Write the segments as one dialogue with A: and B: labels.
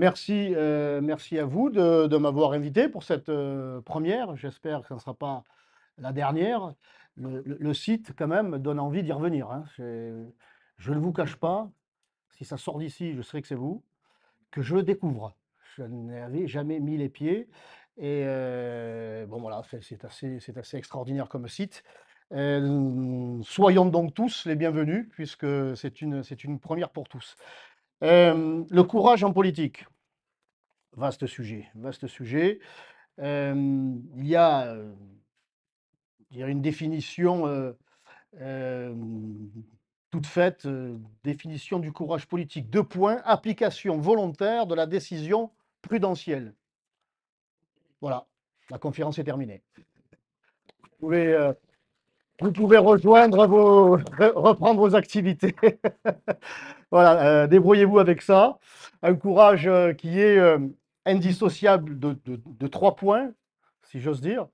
A: Merci, euh, merci à vous de, m'avoir invité pour cette euh, première. J'espère que ce ne sera pas la dernière. Le, site, quand même, donne envie d'y revenir. Hein. Je ne vous cache pas, si ça sort d'ici, je serai que c'est vous, que je le découvre. Je n'avais jamais mis les pieds. Et euh, bon, voilà, c'est assez, assez extraordinaire comme site. soyons donc tous les bienvenus, puisque c'est une première pour tous. Euh, le courage en politique. Vaste sujet, vaste sujet. Euh, il y a euh, une définition toute faite, définition du courage politique. Deux points, application volontaire de la décision prudentielle. Voilà, la conférence est terminée vous pouvez rejoindre vos, reprendre vos activités. voilà, euh, débrouillez-vous avec ça. Un courage euh, qui est euh, indissociable de, de, trois points, si j'ose dire,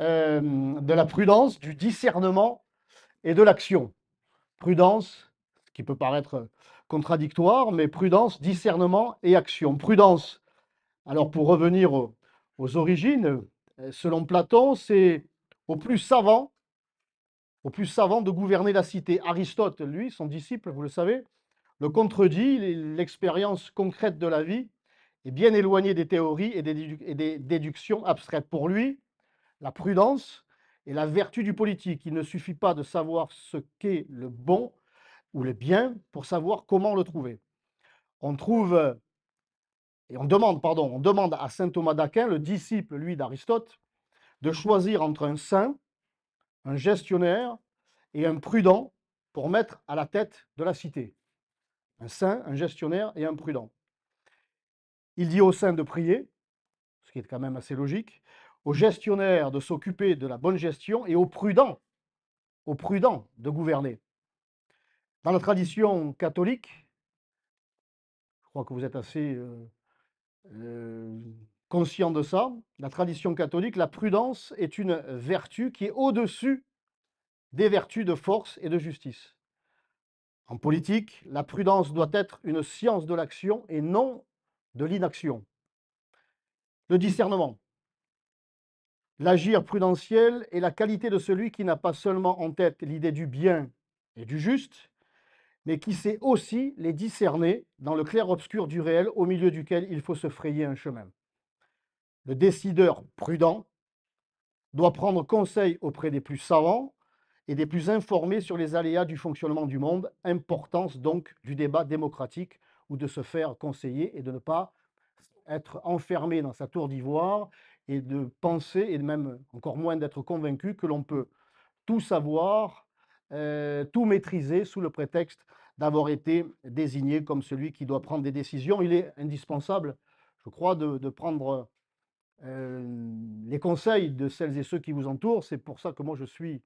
A: de la prudence, du discernement et de l'action. Prudence, qui peut paraître contradictoire, mais prudence, discernement et action. Prudence, alors pour revenir aux, aux origines, selon Platon, c'est au plus savant au plus savant de gouverner la cité. Aristote, lui, son disciple, vous le savez, le contredit, l'expérience concrète de la vie est bien éloignée des théories et des, déductions abstraites. Pour lui, la prudence et la vertu du politique. Il ne suffit pas de savoir ce qu'est le bon ou le bien pour savoir comment le trouver. On trouve et on demande, pardon, on demande à saint Thomas d'Aquin, le disciple, lui, d'Aristote, de choisir entre un saint un gestionnaire et un prudent pour mettre à la tête de la cité. Un saint, un gestionnaire et un prudent. Il dit au saint de prier, ce qui est quand même assez logique, au gestionnaire de s'occuper de la bonne gestion et au prudent, au prudent de gouverner. Dans la tradition catholique, je crois que vous êtes assez euh, euh, Conscient de ça, la tradition catholique, la prudence est une vertu qui est au-dessus des vertus de force et de justice. En politique, la prudence doit être une science de l'action et non de l'inaction. Le discernement. L'agir prudentiel est la qualité de celui qui n'a pas seulement en tête l'idée du bien et du juste, mais qui sait aussi les discerner dans le clair-obscur du réel au milieu duquel il faut se frayer un chemin. Le décideur prudent doit prendre conseil auprès des plus savants et des plus informés sur les aléas du fonctionnement du monde, importance donc du débat démocratique ou de se faire conseiller et de ne pas être enfermé dans sa tour d'ivoire et de penser, et même encore moins d'être convaincu que l'on peut tout savoir, euh, tout maîtriser sous le prétexte d'avoir été désigné comme celui qui doit prendre des décisions. Il est indispensable, je crois, de prendre euh, les conseils de celles et ceux qui vous entourent. C'est pour ça que moi, je suis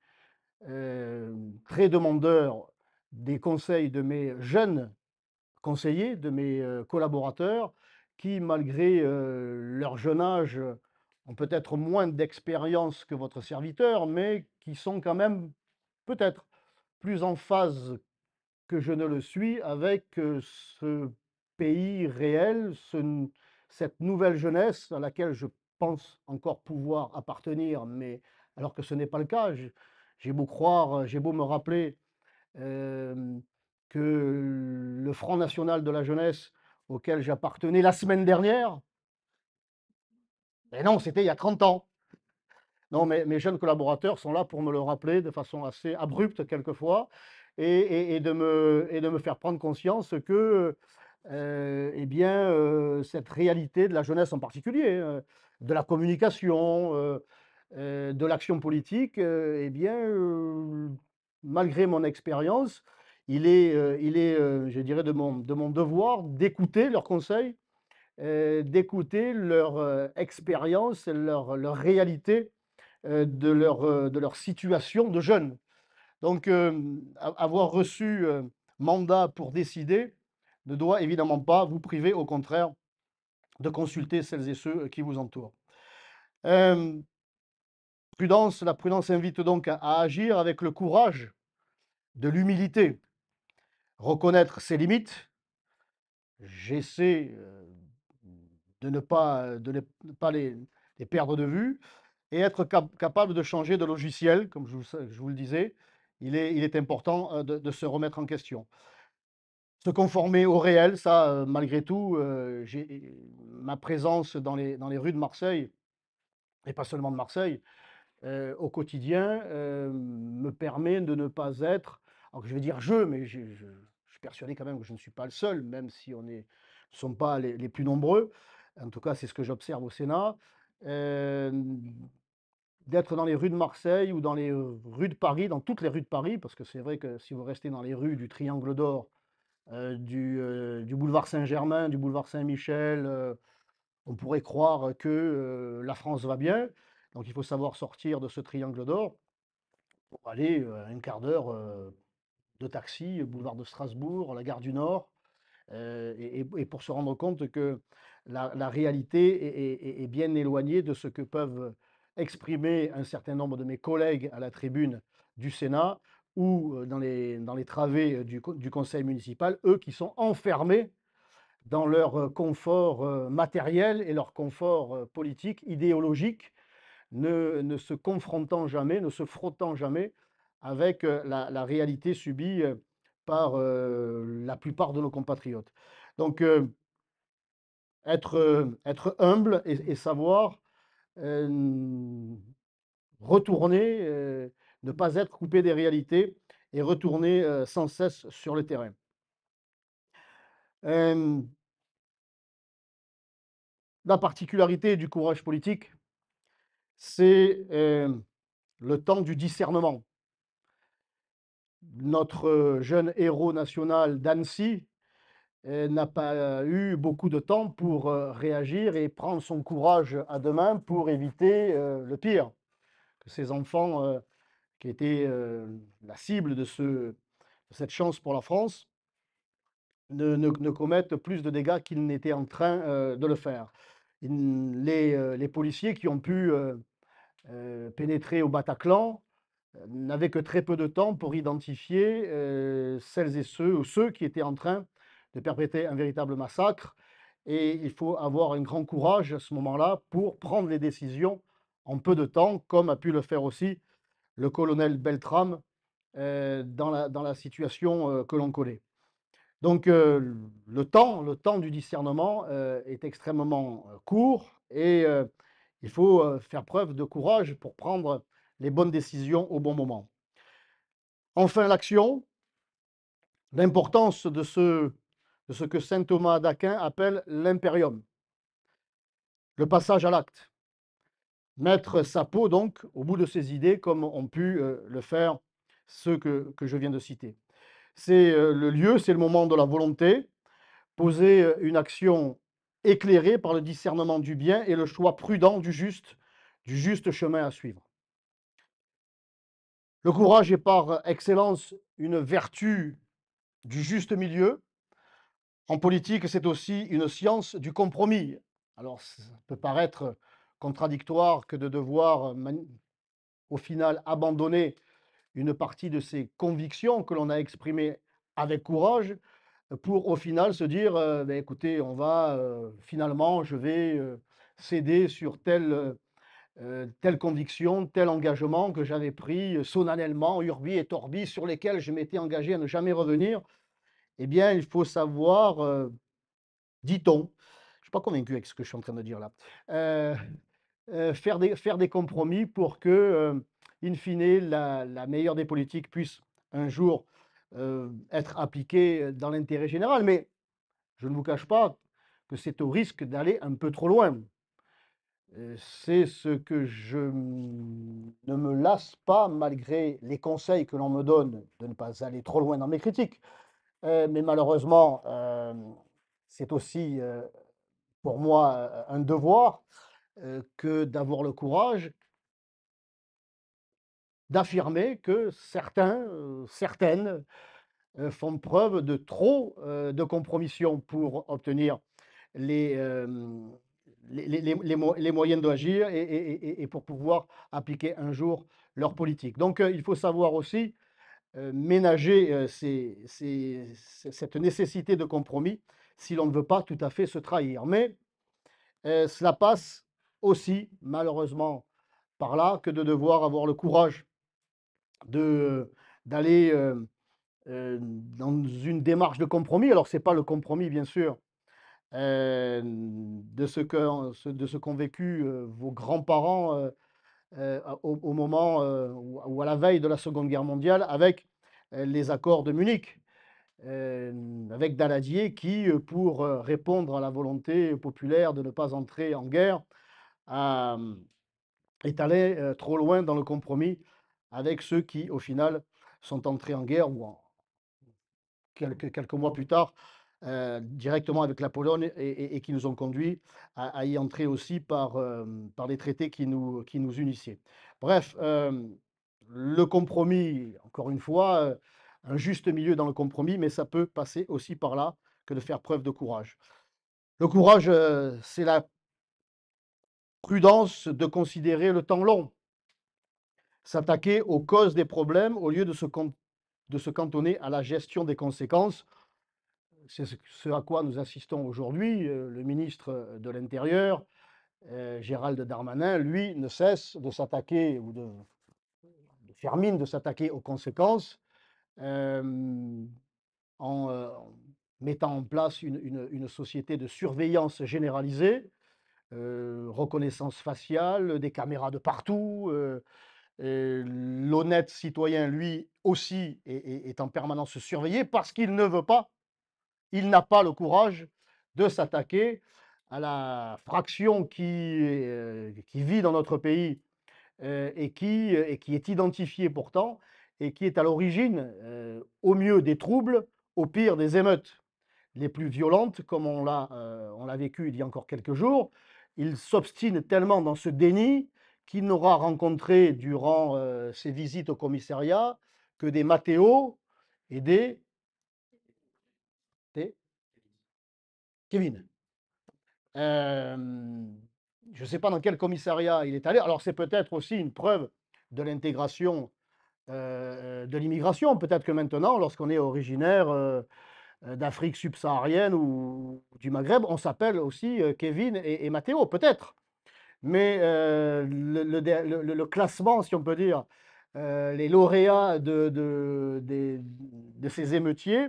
A: euh, très demandeur des conseils de mes jeunes conseillers, de mes euh, collaborateurs, qui, malgré leur jeune âge, ont peut-être moins d'expérience que votre serviteur, mais qui sont quand même peut-être plus en phase que je ne le suis avec ce pays réel, ce, cette nouvelle jeunesse à laquelle je pense encore pouvoir appartenir, mais alors que ce n'est pas le cas. J'ai beau croire, euh, j'ai beau me rappeler que le Front National de la Jeunesse auquel j'appartenais la semaine dernière, mais non, c'était il y a 30 ans. Non, mes jeunes collaborateurs sont là pour me le rappeler de façon assez abrupte quelquefois et, de, me, et de, me, faire prendre conscience que euh, eh bien, euh, cette réalité de la jeunesse en particulier, hein, de la communication, euh, de l'action politique, eh bien, malgré mon expérience, il est, il est je dirais, de mon, de mon devoir d'écouter leurs conseils, d'écouter leur expérience, leur, leur, réalité de, leur, de leur situation de jeune. Donc, avoir reçu mandat pour décider, ne doit évidemment pas vous priver, au contraire, de consulter celles et ceux euh, qui vous entourent. prudence, la prudence invite donc à, agir avec le courage de l'humilité, reconnaître ses limites. J'essaie euh, de ne pas, pas les, perdre de vue et être capable de changer de logiciel, comme je vous, le disais. Il est, important euh, de, se remettre en question se conformer au réel, ça, euh, malgré tout, euh, ma présence dans les, dans les rues de Marseille, et pas seulement de Marseille, euh, au quotidien, me permet de ne pas être, alors je vais dire je, mais je, suis persuadé quand même que je ne suis pas le seul, même si on ne sont pas les, les, plus nombreux, en tout cas c'est ce que j'observe au Sénat, d'être dans les rues de Marseille ou dans les rues de Paris, dans toutes les rues de Paris, parce que c'est vrai que si vous restez dans les rues du Triangle d'Or, euh, euh, du, boulevard Saint-Germain, du boulevard Saint-Michel, euh, on pourrait croire que la France va bien. Donc il faut savoir sortir de ce triangle d'or pour aller un quart d'heure de taxi, boulevard de Strasbourg, la gare du Nord, et, pour se rendre compte que la, réalité est, bien éloignée de ce que peuvent exprimer un certain nombre de mes collègues à la tribune du Sénat ou euh, dans les, dans les travées euh, du, conseil municipal, eux qui sont enfermés dans leur euh, confort matériel et leur confort politique, idéologique, ne, se confrontant jamais, ne se frottant jamais avec la, réalité subie par la plupart de nos compatriotes. Donc, être, être humble et, savoir retourner ne pas être coupé des réalités et retourner euh, sans cesse sur le terrain. la particularité du courage politique, c'est le temps du discernement. Notre jeune héros national d'Annecy euh, n'a pas euh, eu beaucoup de temps pour réagir et prendre son courage à demain pour éviter le pire, que ses enfants qui était euh, la cible de, cette chance pour la France, ne, commettent plus de dégâts qu'ils n'étaient en train euh, de le faire. Euh, les, policiers qui ont pu pénétrer au Bataclan n'avaient que très peu de temps pour identifier celles et ceux ou ceux qui étaient en train de perpétrer un véritable massacre. Et il faut avoir un grand courage à ce moment-là pour prendre les décisions en peu de temps, comme a pu le faire aussi le colonel Beltram euh, dans la, situation euh, que l'on connaît. Donc euh, le temps, le temps du discernement est extrêmement court et il faut faire preuve de courage pour prendre les bonnes décisions au bon moment. Enfin, l'action, l'importance de ce, de ce que saint Thomas d'Aquin appelle l'impérium, le passage à l'acte mettre sa peau donc au bout de ses idées comme ont pu euh, le faire ceux que, que, je viens de citer. C'est euh, le lieu, c'est le moment de la volonté, poser euh, une action éclairée par le discernement du bien et le choix prudent du juste, du juste chemin à suivre. Le courage est par excellence une vertu du juste milieu. En politique, c'est aussi une science du compromis. Alors, ça peut paraître contradictoire que de devoir euh, au final abandonner une partie de ses convictions que l'on a exprimées avec courage euh, pour au final se dire ben écoutez, on va finalement, je vais céder sur telle, telle conviction, tel engagement que j'avais pris solennellement, urbi et torbi, sur lesquels je m'étais engagé à ne jamais revenir. Eh bien, il faut savoir, dit-on, je ne suis pas convaincu avec ce que je suis en train de dire là. Euh, faire, des, faire des compromis pour que, euh, in fine, la, la, meilleure des politiques puisse un jour euh, être appliquée dans l'intérêt général. Mais je ne vous cache pas que c'est au risque d'aller un peu trop loin. C'est ce que je ne me lasse pas, malgré les conseils que l'on me donne, de ne pas aller trop loin dans mes critiques. mais malheureusement, c'est aussi pour moi un devoir euh, que d'avoir le courage d'affirmer que certains, euh, certaines euh, font preuve de trop de compromission pour obtenir les, les, moyens d'agir et, et, pour pouvoir appliquer un jour leur politique. Donc il faut savoir aussi ménager cette nécessité de compromis si l'on ne veut pas tout à fait se trahir. Mais cela passe aussi, malheureusement, par là, que de devoir avoir le courage d'aller euh, euh, dans une démarche de compromis. Alors, ce n'est pas le compromis, bien sûr, euh, de ce qu'ont vécu vos grands-parents au, moment ou à la veille de la Seconde Guerre mondiale avec les accords de Munich. avec Daladier qui, pour répondre à la volonté populaire de ne pas entrer en guerre, à, est allé trop loin dans le compromis avec ceux qui, au final, sont entrés en guerre ou quelques, quelques mois plus tard, directement avec la Pologne et, qui nous ont conduits à, y entrer aussi par, par les traités qui nous, qui nous unissaient. Bref, le compromis, encore une fois, un juste milieu dans le compromis, mais ça peut passer aussi par là que de faire preuve de courage. Le courage, c'est la prudence de considérer le temps long, s'attaquer aux causes des problèmes au lieu de se, de se cantonner à la gestion des conséquences. C'est ce à quoi nous assistons aujourd'hui. Euh, le ministre euh, de l'Intérieur, euh, Gérald Darmanin, lui, ne cesse de s'attaquer, ou de, de faire de s'attaquer aux conséquences, en mettant en place une société de surveillance généralisée euh, reconnaissance faciale, des caméras de partout. Euh, l'honnête citoyen, lui aussi, est, en permanence surveillé parce qu'il ne veut pas, il n'a pas le courage de s'attaquer à la fraction qui, euh, vit dans notre pays et qui est identifiée pourtant et qui est à l'origine, au mieux, des troubles, au pire, des émeutes les plus violentes, comme on l'a vécu il y a encore quelques jours, il s'obstine tellement dans ce déni qu'il n'aura rencontré durant euh, ses visites au commissariat que des Matteo et des, Kevin. je ne sais pas dans quel commissariat il est allé. Alors c'est peut-être aussi une preuve de l'intégration euh, de l'immigration. Peut-être que maintenant, lorsqu'on est originaire euh, euh, d'Afrique subsaharienne ou du Maghreb, on s'appelle aussi euh, Kevin et, et Matteo, peut-être. Mais euh, le, classement, si on peut dire, les lauréats de, de, ces émeutiers,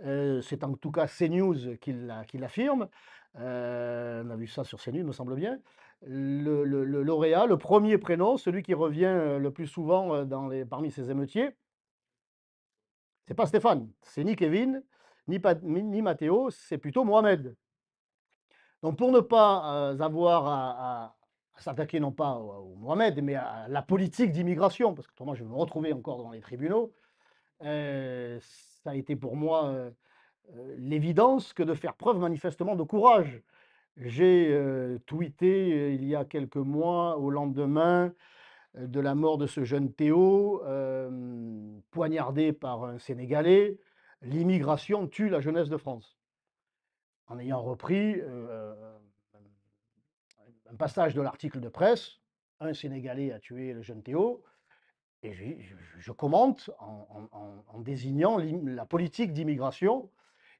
A: c'est en tout cas CNews qui, l'affirme. on a vu ça sur CNews, me semble bien. Le, lauréat, le premier prénom, celui qui revient le plus souvent dans les, parmi ces émeutiers, c'est pas Stéphane, c'est ni Kevin, ni, ni Mathéo, c'est plutôt Mohamed. Donc pour ne pas euh, avoir à, s'attaquer non pas au, Mohamed, mais à la politique d'immigration, parce que moi je vais me retrouver encore dans les tribunaux, euh, ça a été pour moi euh, l'évidence que de faire preuve manifestement de courage. J'ai tweeté il y a quelques mois, au lendemain de la mort de ce jeune Théo, poignardé par un Sénégalais, L'immigration tue la jeunesse de France. En ayant repris euh, euh, un passage de l'article de presse, un Sénégalais a tué le jeune Théo, et je, commente en, désignant la politique d'immigration.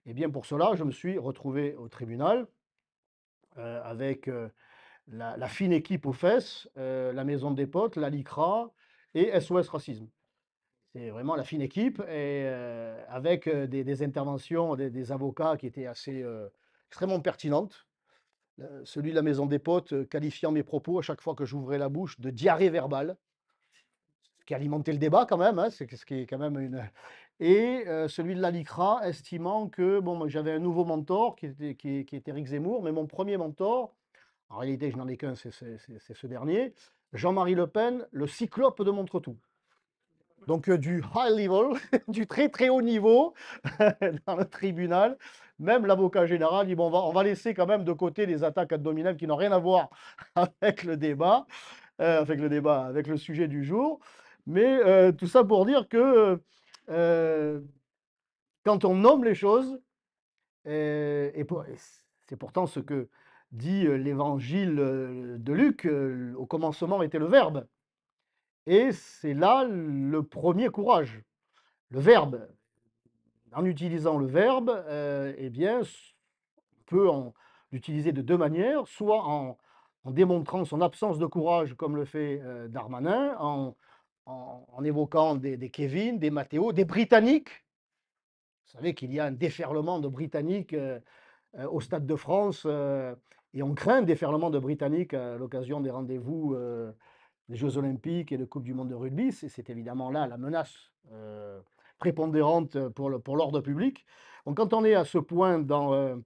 A: Et eh bien pour cela, je me suis retrouvé au tribunal euh, avec la, fine équipe aux fesses, la Maison des Potes, la LICRA et SOS Racisme c'est vraiment la fine équipe, et euh, avec euh, des, interventions des, avocats qui étaient assez euh, extrêmement pertinentes. celui de la Maison des Potes qualifiant mes propos à chaque fois que j'ouvrais la bouche de diarrhée verbale, ce qui alimentait le débat quand même, hein, c'est ce qui est quand même une. Et celui de la LICRA estimant que bon, j'avais un nouveau mentor qui, était, qui, Zemmour, mais mon premier mentor, en réalité je n'en ai qu'un, c'est ce dernier, Jean-Marie Le Pen, le cyclope de Montretout donc euh, du high level, du très très haut niveau dans le tribunal. Même l'avocat général dit, bon, on va, on va, laisser quand même de côté les attaques abdominales qui n'ont rien à voir avec le débat, euh, avec le débat, avec le sujet du jour. Mais euh, tout ça pour dire que quand on nomme les choses, et c'est pourtant ce que dit l'évangile de Luc, au commencement était le Verbe. Et c'est là le premier courage. Le verbe, en utilisant le verbe, euh, eh bien, on peut l'utiliser de deux manières, soit en, démontrant son absence de courage, comme le fait euh, Darmanin, en, évoquant des, des, Kevin, des Mathéo, des Britanniques. Vous savez qu'il y a un déferlement de Britanniques euh, au Stade de France, et on craint un déferlement de Britanniques à l'occasion des rendez-vous les Jeux Olympiques et de Coupe du Monde de rugby, c'est évidemment là la menace euh, prépondérante pour l'ordre public. Donc quand on est à ce point dans, euh,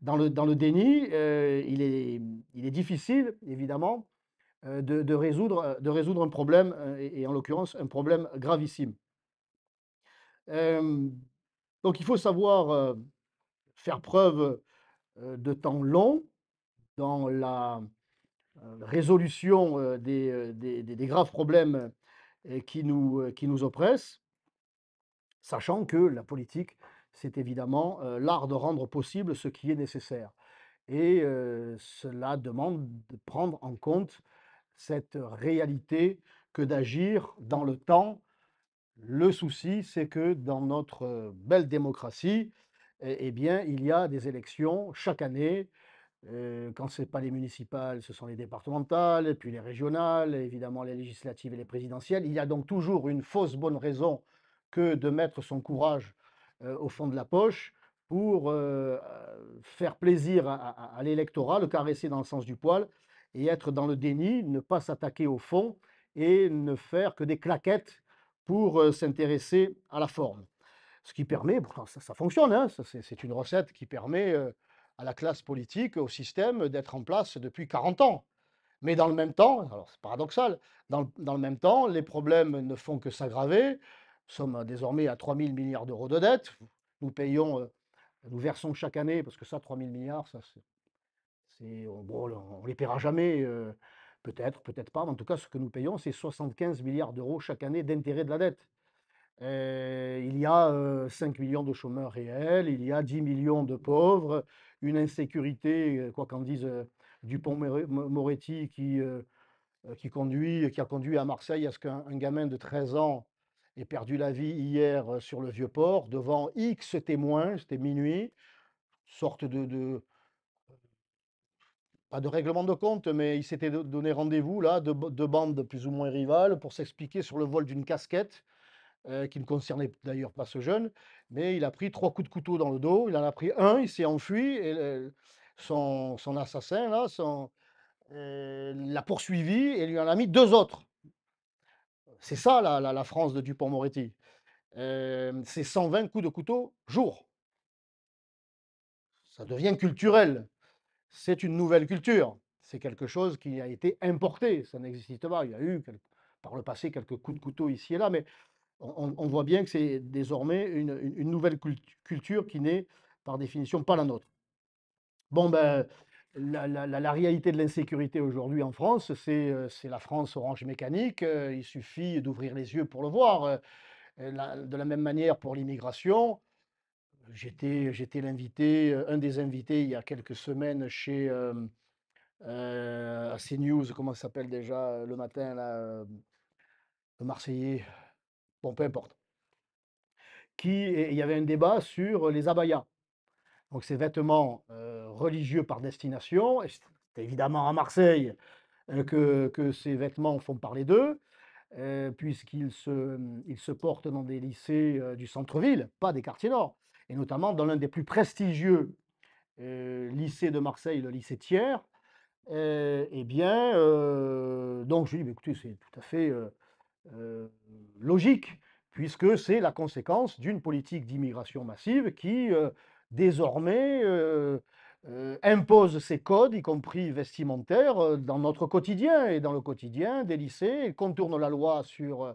A: dans, le, dans le déni, euh, il, est, il est difficile, évidemment, de, résoudre, de résoudre un problème, et en l'occurrence un problème gravissime. donc il faut savoir faire preuve de temps long dans la euh, résolution euh, euh, des, des, graves problèmes qui nous, qui nous oppressent, sachant que la politique, c'est évidemment l'art de rendre possible ce qui est nécessaire. Et cela demande de prendre en compte cette réalité que d'agir dans le temps. Le souci, c'est que dans notre belle démocratie, et eh, eh bien, il y a des élections chaque année euh, quand ce n'est pas les municipales, ce sont les départementales, puis les régionales, évidemment les législatives et les présidentielles. Il y a donc toujours une fausse bonne raison que de mettre son courage euh, au fond de la poche pour euh, faire plaisir à, l'électorat, le caresser dans le sens du poil et être dans le déni, ne pas s'attaquer au fond et ne faire que des claquettes pour s'intéresser à la forme. Ce qui permet, ça, fonctionne, hein, c'est une recette qui permet à la classe politique, au système d'être en place depuis 40 ans. Mais dans le même temps, alors c'est paradoxal, dans, le même temps, les problèmes ne font que s'aggraver. Nous sommes désormais à 3 000 milliards d'euros de dette. Nous payons, euh, nous versons chaque année, parce que ça, 3 000 milliards, ça, c'est, on, bon, les paiera jamais, euh, peut-être, peut-être pas. en tout cas, ce que nous payons, c'est 75 milliards d'euros chaque année d'intérêt de la dette. Euh, il y a 5 millions de chômeurs réels, il y a 10 millions de pauvres, une insécurité, euh, quoi qu'en dise euh, Dupont-Moretti, qui, euh, qui, conduit, qui a conduit à Marseille à ce qu'un gamin de 13 ans ait perdu la vie hier sur le Vieux-Port, devant X témoins, c'était minuit, sorte de, de pas de règlement de compte, mais il s'était donné rendez-vous, là, de, de, bandes plus ou moins rivales, pour s'expliquer sur le vol d'une casquette euh, qui ne concernait d'ailleurs pas ce jeune, mais il a pris trois coups de couteau dans le dos, il en a pris un, il s'est enfui, et son, son, assassin euh, l'a poursuivi et lui en a mis deux autres. C'est ça la, la, France de Dupont-Moretti. Euh, c'est 120 coups de couteau jour. Ça devient culturel. C'est une nouvelle culture. C'est quelque chose qui a été importé. Ça n'existe pas. Il y a eu par le passé quelques coups de couteau ici et là, mais on, voit bien que c'est désormais une, nouvelle culture qui n'est par définition pas la nôtre. Bon, ben, mmh. la, réalité de l'insécurité aujourd'hui en France, c'est euh, la France orange mécanique, euh, il suffit d'ouvrir les yeux pour le voir. Euh, de la même manière pour l'immigration, j'étais l'invité, un des invités il y a quelques semaines chez CNews, comment ça s'appelle déjà le matin, là, le Marseillais, Bon, peu importe. Qui, il y avait un débat sur les abayas. Donc ces vêtements religieux par destination, c'est évidemment à Marseille que, que, ces vêtements font parler d'eux, puisqu'ils se, ils se portent dans des lycées du centre-ville, pas des quartiers nord, et notamment dans l'un des plus prestigieux lycées de Marseille, le lycée Thiers. Eh bien, donc je lui dis, «Bah, écoutez, c'est tout à fait euh, logique, puisque c'est la conséquence d'une politique d'immigration massive qui, euh, désormais, euh, impose ses codes, y compris vestimentaires, dans notre quotidien et dans le quotidien des lycées, contourne la loi sur...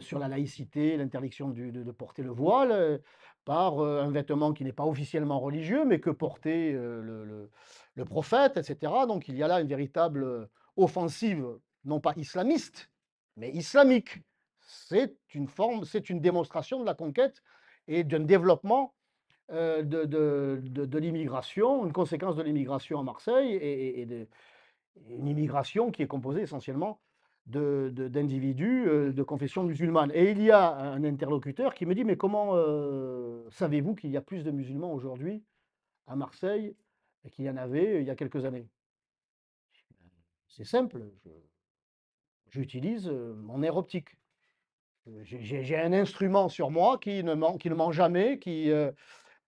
A: sur la laïcité, l'interdiction de, porter le voile, par un vêtement qui n'est pas officiellement religieux, mais que portait le, prophète, etc. Donc il y a là une véritable offensive, non pas islamiste, mais islamique. C'est une forme, c'est une démonstration de la conquête et d'un développement euh, de, l'immigration, une conséquence de l'immigration à Marseille et, une immigration qui est composée essentiellement d'individus euh, de, confession musulmane. Et il y a un interlocuteur qui me dit, mais comment euh, savez-vous qu'il y a plus de musulmans aujourd'hui à Marseille qu'il y en avait il y a quelques années C'est simple j'utilise euh, mon air optique. Euh, j'ai un instrument sur moi qui ne ment, qui ne jamais, qui, euh,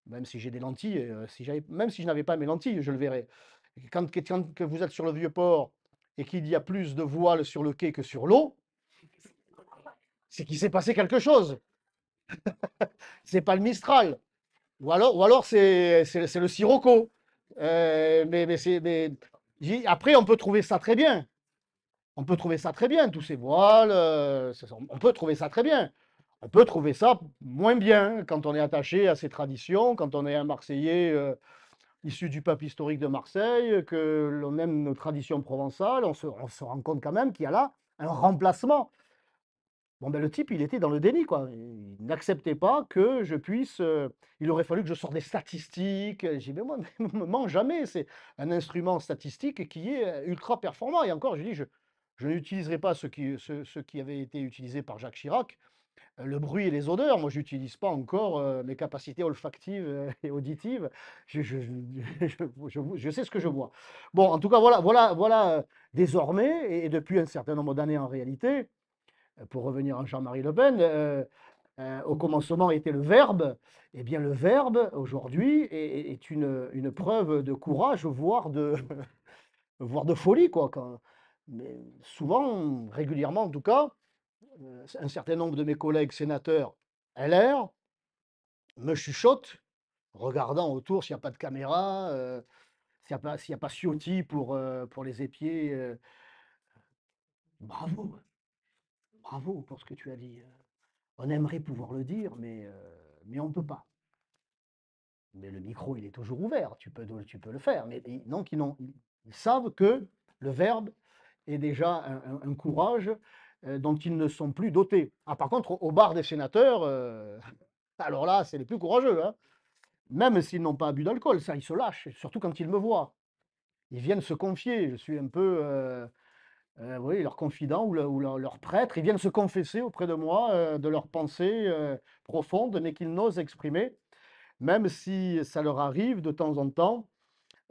A: même si j'ai des lentilles, si j'avais même si je n'avais pas mes lentilles, je le verrais. Quand, que vous êtes sur le vieux port et qu'il y a plus de voiles sur le quai que sur l'eau, c'est qu'il s'est passé quelque chose. c'est pas le Mistral. Ou alors, ou alors c'est le Sirocco. mais, mais, mais... Après, on peut trouver ça très bien. On peut trouver ça très bien, tous ces voiles, euh, on peut trouver ça très bien. On peut trouver ça moins bien quand on est attaché à ses traditions, quand on est un Marseillais euh, issu du pape historique de Marseille, que l'on aime nos traditions provençales, on se, rend compte quand même qu'il y a là un remplacement. Bon, ben le type, il était dans le déni, quoi. Il n'acceptait pas que je puisse. Euh, il aurait fallu que je sorte des statistiques. J'ai dit, mais moi, mens jamais. C'est un instrument statistique qui est ultra performant. Et encore, je dis, je, je n'utiliserai pas ce qui, ce, qui avait été utilisé par Jacques Chirac, euh, le bruit et les odeurs. Moi, je n'utilise pas encore euh, mes capacités olfactives euh, et auditives. Je, sais ce que je vois. Bon, en tout cas, voilà, voilà, voilà désormais, et, depuis un certain nombre d'années en réalité, pour revenir à Jean-Marie Le Pen, au commencement était le verbe. Eh bien, le verbe, aujourd'hui, est, une, preuve de courage, voire de, voire de folie, quoi. Quand, mais souvent, régulièrement en tout cas, euh, un certain nombre de mes collègues sénateurs LR me chuchotent, regardant autour s'il n'y a pas de caméra, euh, s'il n'y a, pas, pas Ciotti pour, euh, pour les épiers. bravo, bravo pour ce que tu as dit. On aimerait pouvoir le dire, mais, mais on ne peut pas. Mais le micro, il est toujours ouvert, tu peux, tu peux le faire. Mais non, ils savent que le verbe est déjà un, courage euh, dont ils ne sont plus dotés. Ah, par contre, au, bar des sénateurs, euh, alors là, c'est les plus courageux. Hein. Même s'ils n'ont pas bu d'alcool, ça, ils se lâchent, surtout quand ils me voient. Ils viennent se confier. Je suis un peu, euh, oui, leur confident ou, leur, prêtre. Ils viennent se confesser auprès de moi de leurs pensées profondes, mais qu'ils n'osent exprimer, même si ça leur arrive de temps en temps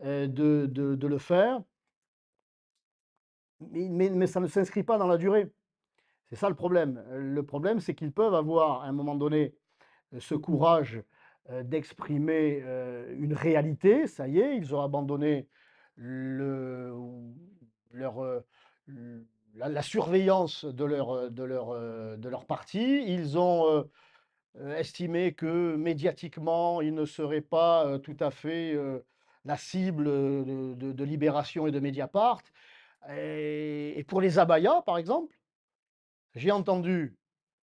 A: de le faire mais, ça ne s'inscrit pas dans la durée. C'est ça le problème. Euh, le problème, c'est qu'ils peuvent avoir, à un moment donné, euh, ce courage euh, d'exprimer une réalité. Ça y est, ils ont abandonné la, surveillance de leur, parti. Ils ont estimé que médiatiquement, ils ne seraient pas tout à fait la cible de, de Libération et de Mediapart. Et, pour les abayas, par exemple, j'ai entendu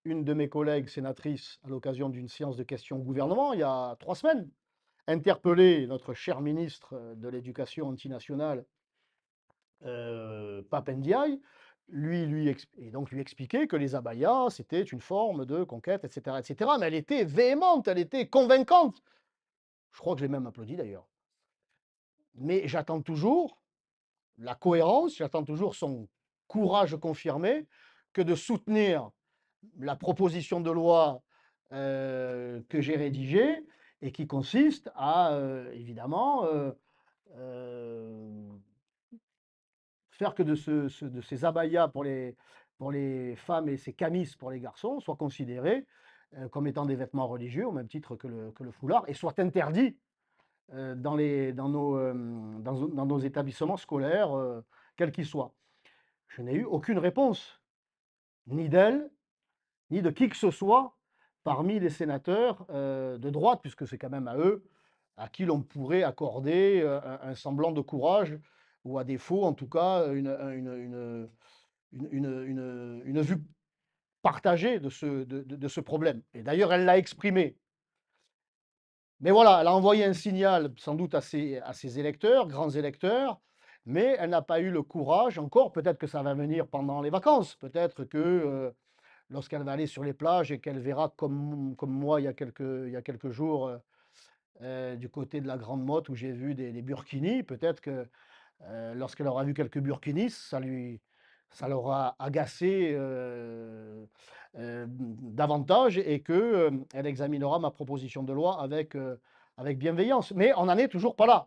A: une de mes collègues sénatrices à l'occasion d'une séance de questions au gouvernement il y a trois semaines interpeller notre cher ministre euh, de l'Éducation antinationale, euh, Pape Ndiaye, lui, lui, et donc lui expliquer que les abayas, c'était une forme de conquête, etc., etc. Mais elle était véhémente, elle était convaincante. Je crois que j'ai même applaudi d'ailleurs. Mais j'attends toujours la cohérence, j'attends toujours son courage confirmé, que de soutenir la proposition de loi que j'ai rédigée et qui consiste à, évidemment, faire que de, ces abayas pour les, femmes et ces camis pour les garçons soient considérés comme étant des vêtements religieux au même titre que le foulard et soient interdits euh, dans, les, nos, euh, dans, nos établissements scolaires, euh, quels qu'ils soient. Je n'ai eu aucune réponse, ni d'elle, ni de qui que ce soit parmi les sénateurs de droite, puisque c'est quand même à eux à qui l'on pourrait accorder un, semblant de courage, ou à défaut, en tout cas, une, une, une, une vue partagée de ce, de ce problème. Et d'ailleurs, elle l'a exprimé. Mais voilà, elle a envoyé un signal sans doute à ses, à ses électeurs, grands électeurs, mais elle n'a pas eu le courage encore. Peut-être que ça va venir pendant les vacances. Peut-être que euh, lorsqu'elle va aller sur les plages et qu'elle verra, comme, moi il y a quelques, il y a quelques jours, euh, euh, du côté de la Grande Motte où j'ai vu des, des burkinis, peut-être que lorsqu'elle aura vu quelques burkinis, ça lui, ça leur a agacé davantage et qu'elle examinera ma proposition de loi avec, avec bienveillance. Mais on n'en est toujours pas là.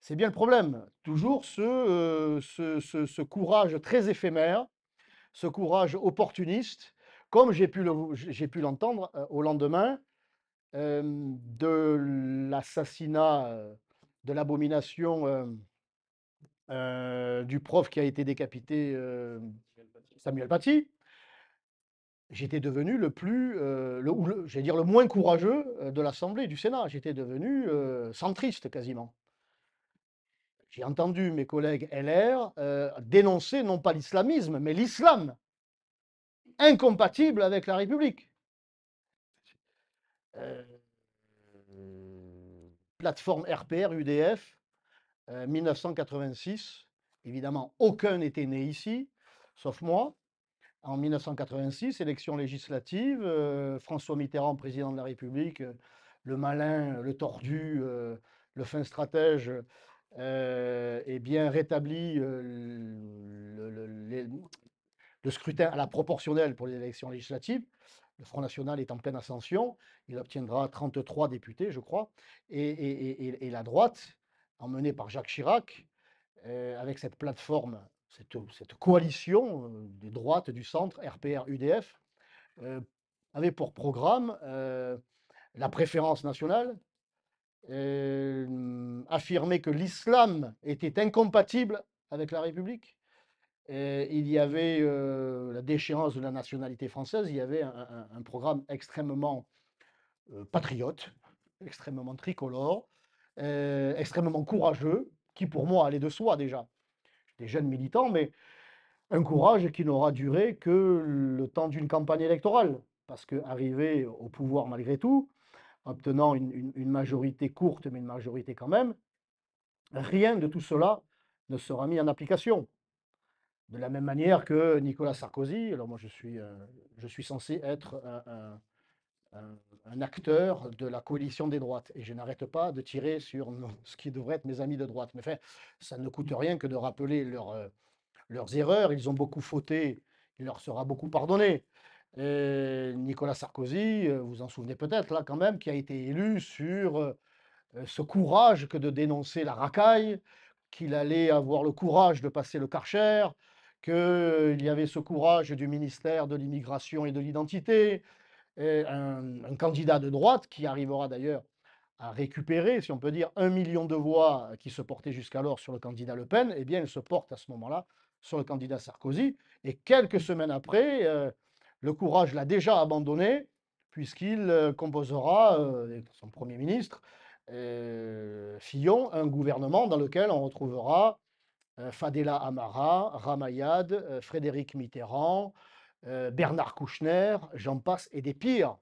A: C'est bien le problème. Toujours ce, ce, courage très éphémère, ce courage opportuniste, comme j'ai pu l'entendre au lendemain de l'assassinat, de l'abomination euh, du prof qui a été décapité, euh, Samuel Paty, j'étais devenu le plus, euh, le, dire le moins courageux de l'Assemblée, du Sénat. J'étais devenu centriste quasiment. J'ai entendu mes collègues LR dénoncer non pas l'islamisme, mais l'islam, incompatible avec la République plateforme RPR, UDF, 1986. Euh, évidemment, aucun n'était né ici, sauf moi. En 1986, élection législative, euh, François Mitterrand, président de la République, euh, le malin, le tordu, le fin stratège, et eh bien rétablit le, scrutin à la proportionnelle pour les élections législatives. Le Front National est en pleine ascension. Il obtiendra 33 députés, je crois. Et, et la droite, emmené par Jacques Chirac, euh, avec cette plateforme, cette, coalition euh, des droites, du centre, RPR, UDF, euh, avait pour programme la préférence nationale, affirmer que l'islam était incompatible avec la République. il y avait la déchéance de la nationalité française, il y avait un, programme extrêmement patriote, extrêmement tricolore, euh, extrêmement courageux, qui pour moi allait de soi déjà. Des jeunes militants, mais un courage qui n'aura duré que le temps d'une campagne électorale. Parce qu'arrivé au pouvoir malgré tout, obtenant une, majorité courte, mais une majorité quand même, rien de tout cela ne sera mis en application. De la même manière que Nicolas Sarkozy, alors moi je suis, euh, je suis censé être un un, acteur de la coalition des droites. Et je n'arrête pas de tirer sur ce qui devrait être mes amis de droite. Mais ça ne coûte rien que de rappeler euh, leurs erreurs. Ils ont beaucoup fauté. Il leur sera beaucoup pardonné. Nicolas Sarkozy, euh, vous en souvenez peut-être là quand même, qui a été élu sur euh, ce courage que de dénoncer la racaille, qu'il allait avoir le courage de passer le karcher, qu'il y avait ce courage du ministère de l'immigration et de l'identité, un, candidat de droite qui arrivera d'ailleurs à récupérer, si on peut dire, un million de voix qui se portaient jusqu'alors sur le candidat Le Pen, et eh bien, il se porte à ce moment-là sur le candidat Sarkozy. Et quelques semaines après, euh, le courage l'a déjà abandonné, puisqu'il euh, composera, euh, son Premier ministre, Fillon, un gouvernement dans lequel on retrouvera Fadela Amara, Ramayad, Frédéric Mitterrand, euh, Bernard Kouchner, j'en passe, et des pires.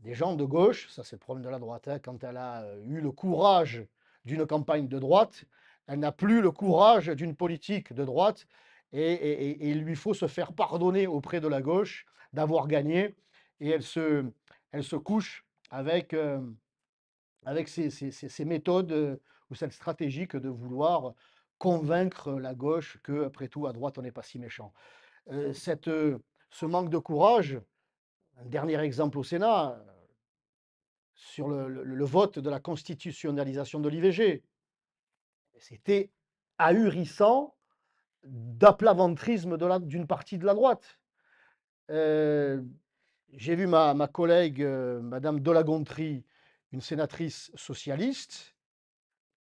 A: Des gens de gauche, ça c'est le problème de la droite, hein, quand elle a euh, eu le courage d'une campagne de droite, elle n'a plus le courage d'une politique de droite, et, il lui faut se faire pardonner auprès de la gauche d'avoir gagné, et elle se, elle se couche avec, euh, avec ses, méthodes ou cette stratégie que de vouloir convaincre la gauche que, après tout, à droite, on n'est pas si méchant. cette ce manque de courage, un dernier exemple au Sénat, euh, sur le, vote de la constitutionnalisation de l'IVG. C'était ahurissant d'aplaventrisme d'une partie de la droite. Euh, j'ai vu ma, collègue, euh, Madame Delagontry, une sénatrice socialiste,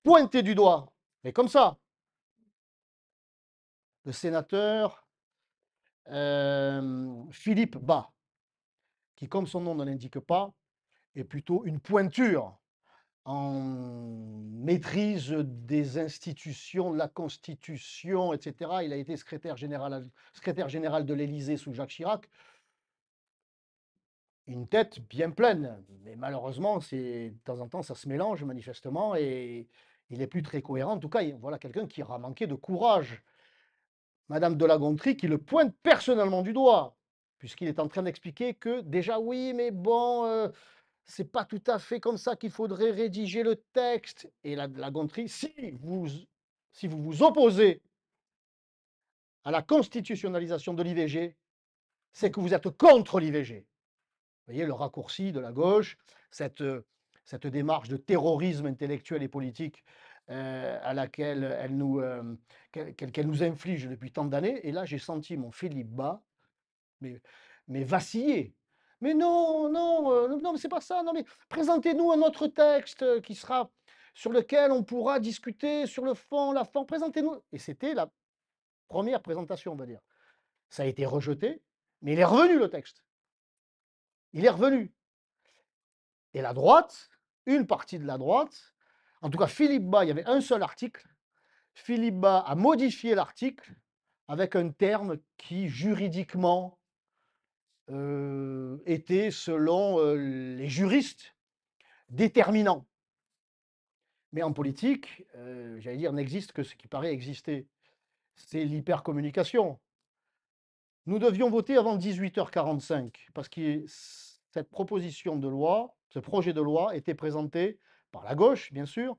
A: pointer du doigt, mais comme ça, le sénateur euh, Philippe Bas, qui, comme son nom ne l'indique pas, est plutôt une pointure en maîtrise des institutions, de la Constitution, etc. Il a été secrétaire général, secrétaire général de l'Élysée sous Jacques Chirac. Une tête bien pleine, mais malheureusement, de temps en temps, ça se mélange manifestement et il n'est plus très cohérent. En tout cas, voilà quelqu'un qui aura manqué de courage Madame de la Gontrie qui le pointe personnellement du doigt, puisqu'il est en train d'expliquer que déjà oui, mais bon, euh, c'est pas tout à fait comme ça qu'il faudrait rédiger le texte. Et la, la si vous, si vous vous opposez à la constitutionnalisation de l'IVG, c'est que vous êtes contre l'IVG. Vous voyez le raccourci de la gauche, cette, euh, cette démarche de terrorisme intellectuel et politique euh, à laquelle elle nous, euh, qu'elle, nous inflige depuis tant d'années. Et là, j'ai senti mon Philippe Bas mais, mais vaciller. Mais non, non, euh, non, mais c'est pas ça. Non, mais présentez-nous un autre texte qui sera sur lequel on pourra discuter sur le fond, la forme. Présentez-nous. Et c'était la première présentation, on va dire. Ça a été rejeté, mais il est revenu le texte. Il est revenu. Et la droite, une partie de la droite, en tout cas Philippe Bas, il y avait un seul article. Philippe Bas a modifié l'article avec un terme qui juridiquement euh, était, selon euh, les juristes, déterminant. Mais en politique, euh, j'allais dire, n'existe que ce qui paraît exister. C'est l'hypercommunication. Nous devions voter avant 18h45 parce que cette proposition de loi, ce projet de loi était présenté par la gauche, bien sûr,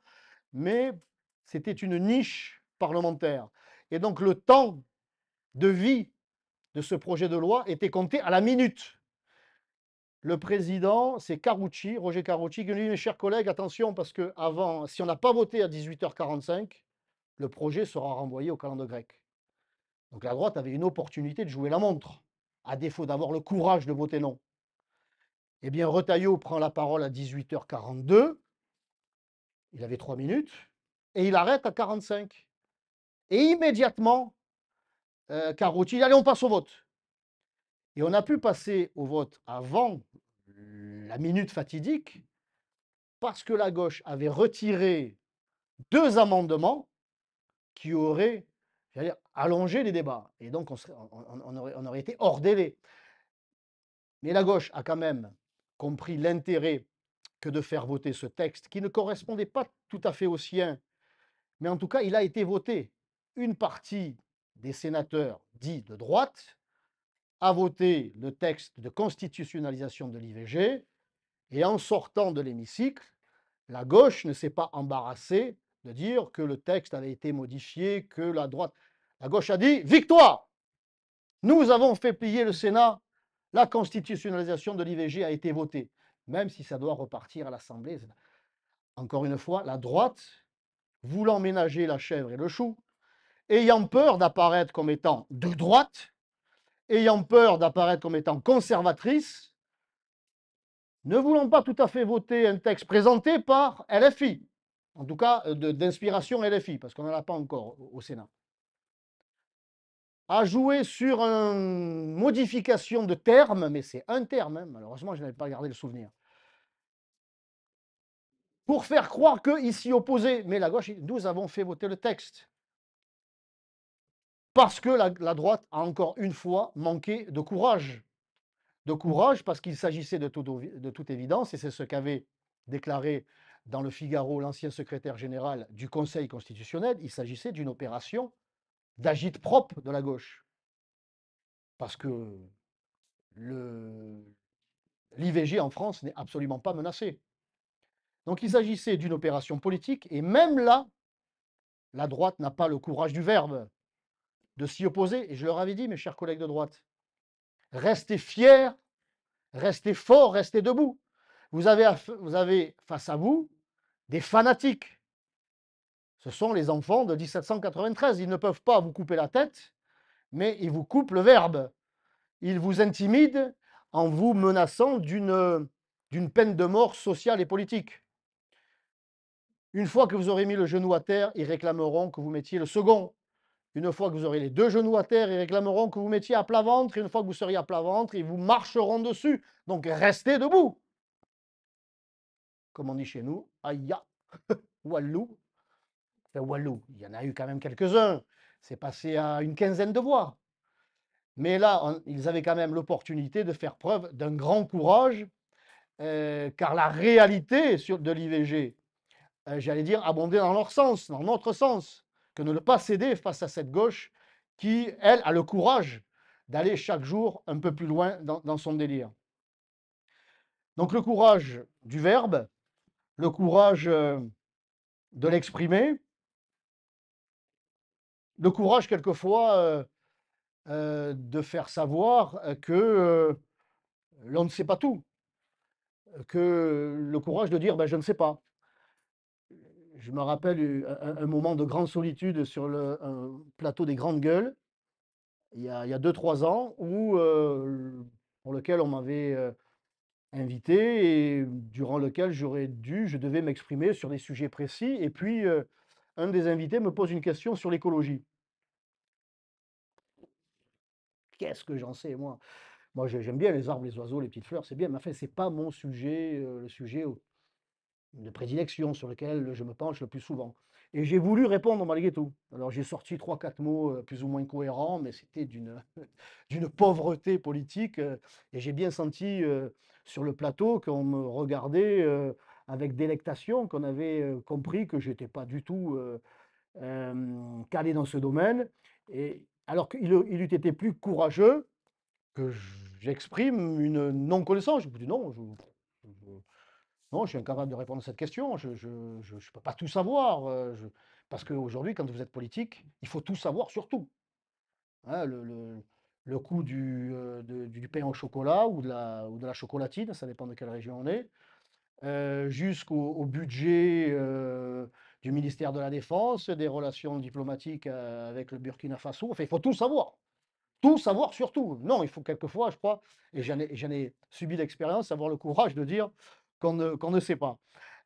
A: mais c'était une niche parlementaire. Et donc le temps de vie de ce projet de loi était compté à la minute. Le président, c'est Carucci, Roger Carucci, qui dit, mes chers collègues, attention, parce que avant, si on n'a pas voté à 18h45, le projet sera renvoyé au calendrier grec. Donc la droite avait une opportunité de jouer la montre, à défaut d'avoir le courage de voter non. Eh bien, Retaillot prend la parole à 18h42 il avait trois minutes et il arrête à 45. Et immédiatement, euh, Carotti dit Allez, on passe au vote. Et on a pu passer au vote avant la minute fatidique parce que la gauche avait retiré deux amendements qui auraient allongé les débats. Et donc, on, aurait, on aurait été hors délai. Mais la gauche a quand même compris l'intérêt que de faire voter ce texte qui ne correspondait pas tout à fait au sien, mais en tout cas, il a été voté. Une partie des sénateurs dits de droite a voté le texte de constitutionnalisation de l'IVG, et en sortant de l'hémicycle, la gauche ne s'est pas embarrassée de dire que le texte avait été modifié, que la droite... La gauche a dit « Victoire Nous avons fait plier le Sénat, la constitutionnalisation de l'IVG a été votée même si ça doit repartir à l'Assemblée. Encore une fois, la droite, voulant ménager la chèvre et le chou, ayant peur d'apparaître comme étant de droite, ayant peur d'apparaître comme étant conservatrice, ne voulant pas tout à fait voter un texte présenté par LFI, en tout cas euh, d'inspiration LFI, parce qu'on n'en a pas encore au Sénat a joué sur une modification de terme, mais c'est un terme, hein, malheureusement, je n'avais pas gardé le souvenir, pour faire croire qu'il s'y opposait. Mais la gauche, nous avons fait voter le texte. Parce que la, droite a encore une fois manqué de courage. De courage parce qu'il s'agissait de, de toute évidence, et c'est ce qu'avait déclaré dans le Figaro l'ancien secrétaire général du Conseil constitutionnel, il s'agissait d'une opération d'agite propre de la gauche. Parce que l'IVG en France n'est absolument pas menacée. Donc il s'agissait d'une opération politique, et même là, la droite n'a pas le courage du verbe de s'y opposer. Et je leur avais dit, mes chers collègues de droite, restez fiers, restez forts, restez debout. Vous avez, vous avez face à vous des fanatiques ce sont les enfants de 1793. Ils ne peuvent pas vous couper la tête, mais ils vous coupent le verbe. Ils vous intimident en vous menaçant d'une peine de mort sociale et politique. Une fois que vous aurez mis le genou à terre, ils réclameront que vous mettiez le second. Une fois que vous aurez les deux genoux à terre, ils réclameront que vous mettiez à plat ventre. une fois que vous seriez à plat ventre, ils vous marcheront dessus. Donc restez debout. Comme on dit chez nous, aïe, wallou, wallou. Il y en a eu quand même quelques-uns. C'est passé à une quinzaine de voix. Mais là, ils avaient quand même l'opportunité de faire preuve d'un grand courage, euh, car la réalité sur, de l'IVG, euh, j'allais dire, abondait dans leur sens, dans notre sens, que ne pas céder face à cette gauche qui, elle, a le courage d'aller chaque jour un peu plus loin dans son délire. Donc le courage du verbe, le courage euh, de l'exprimer, le courage quelquefois euh, euh, de faire savoir euh, que l'on ne sait pas tout, que le courage de dire ben, je ne sais pas. Je me rappelle un, moment de grande solitude sur le plateau des Grandes Gueules, il y a 2-3 ans, où, pour lequel on m'avait invité et durant lequel j'aurais dû, je devais m'exprimer sur des sujets précis. Et puis, un des invités me pose une question sur l'écologie. Qu'est-ce que j'en sais, moi Moi, j'aime bien les arbres, les oiseaux, les petites fleurs, c'est bien, mais enfin, c'est pas mon sujet, euh, le sujet de prédilection sur lequel je me penche le plus souvent. Et j'ai voulu répondre malgré tout. Alors j'ai sorti trois, quatre mots euh, plus ou moins cohérents, mais c'était d'une, pauvreté politique. Euh, et j'ai bien senti sur le plateau qu'on me regardait avec délectation qu'on avait euh, compris que j'étais pas du tout euh, calé dans ce domaine. Et alors qu'il eût été plus courageux que j'exprime une non-connaissance. Je me dis non, je, non, je suis incapable de répondre à cette question. Je ne peux pas tout savoir. Euh, parce qu'aujourd'hui, quand vous êtes politique, il faut tout savoir sur tout. Hein, le, coût du, du, pain au chocolat ou de, la, ou de la chocolatine, ça dépend de quelle région on est. Euh, jusqu'au budget euh, du ministère de la Défense, des relations diplomatiques euh, avec le Burkina Faso. Enfin, il faut tout savoir. Tout savoir surtout. Non, il faut quelquefois, je crois, et j'en ai, ai, subi l'expérience, avoir le courage de dire qu'on ne, ne, sait pas.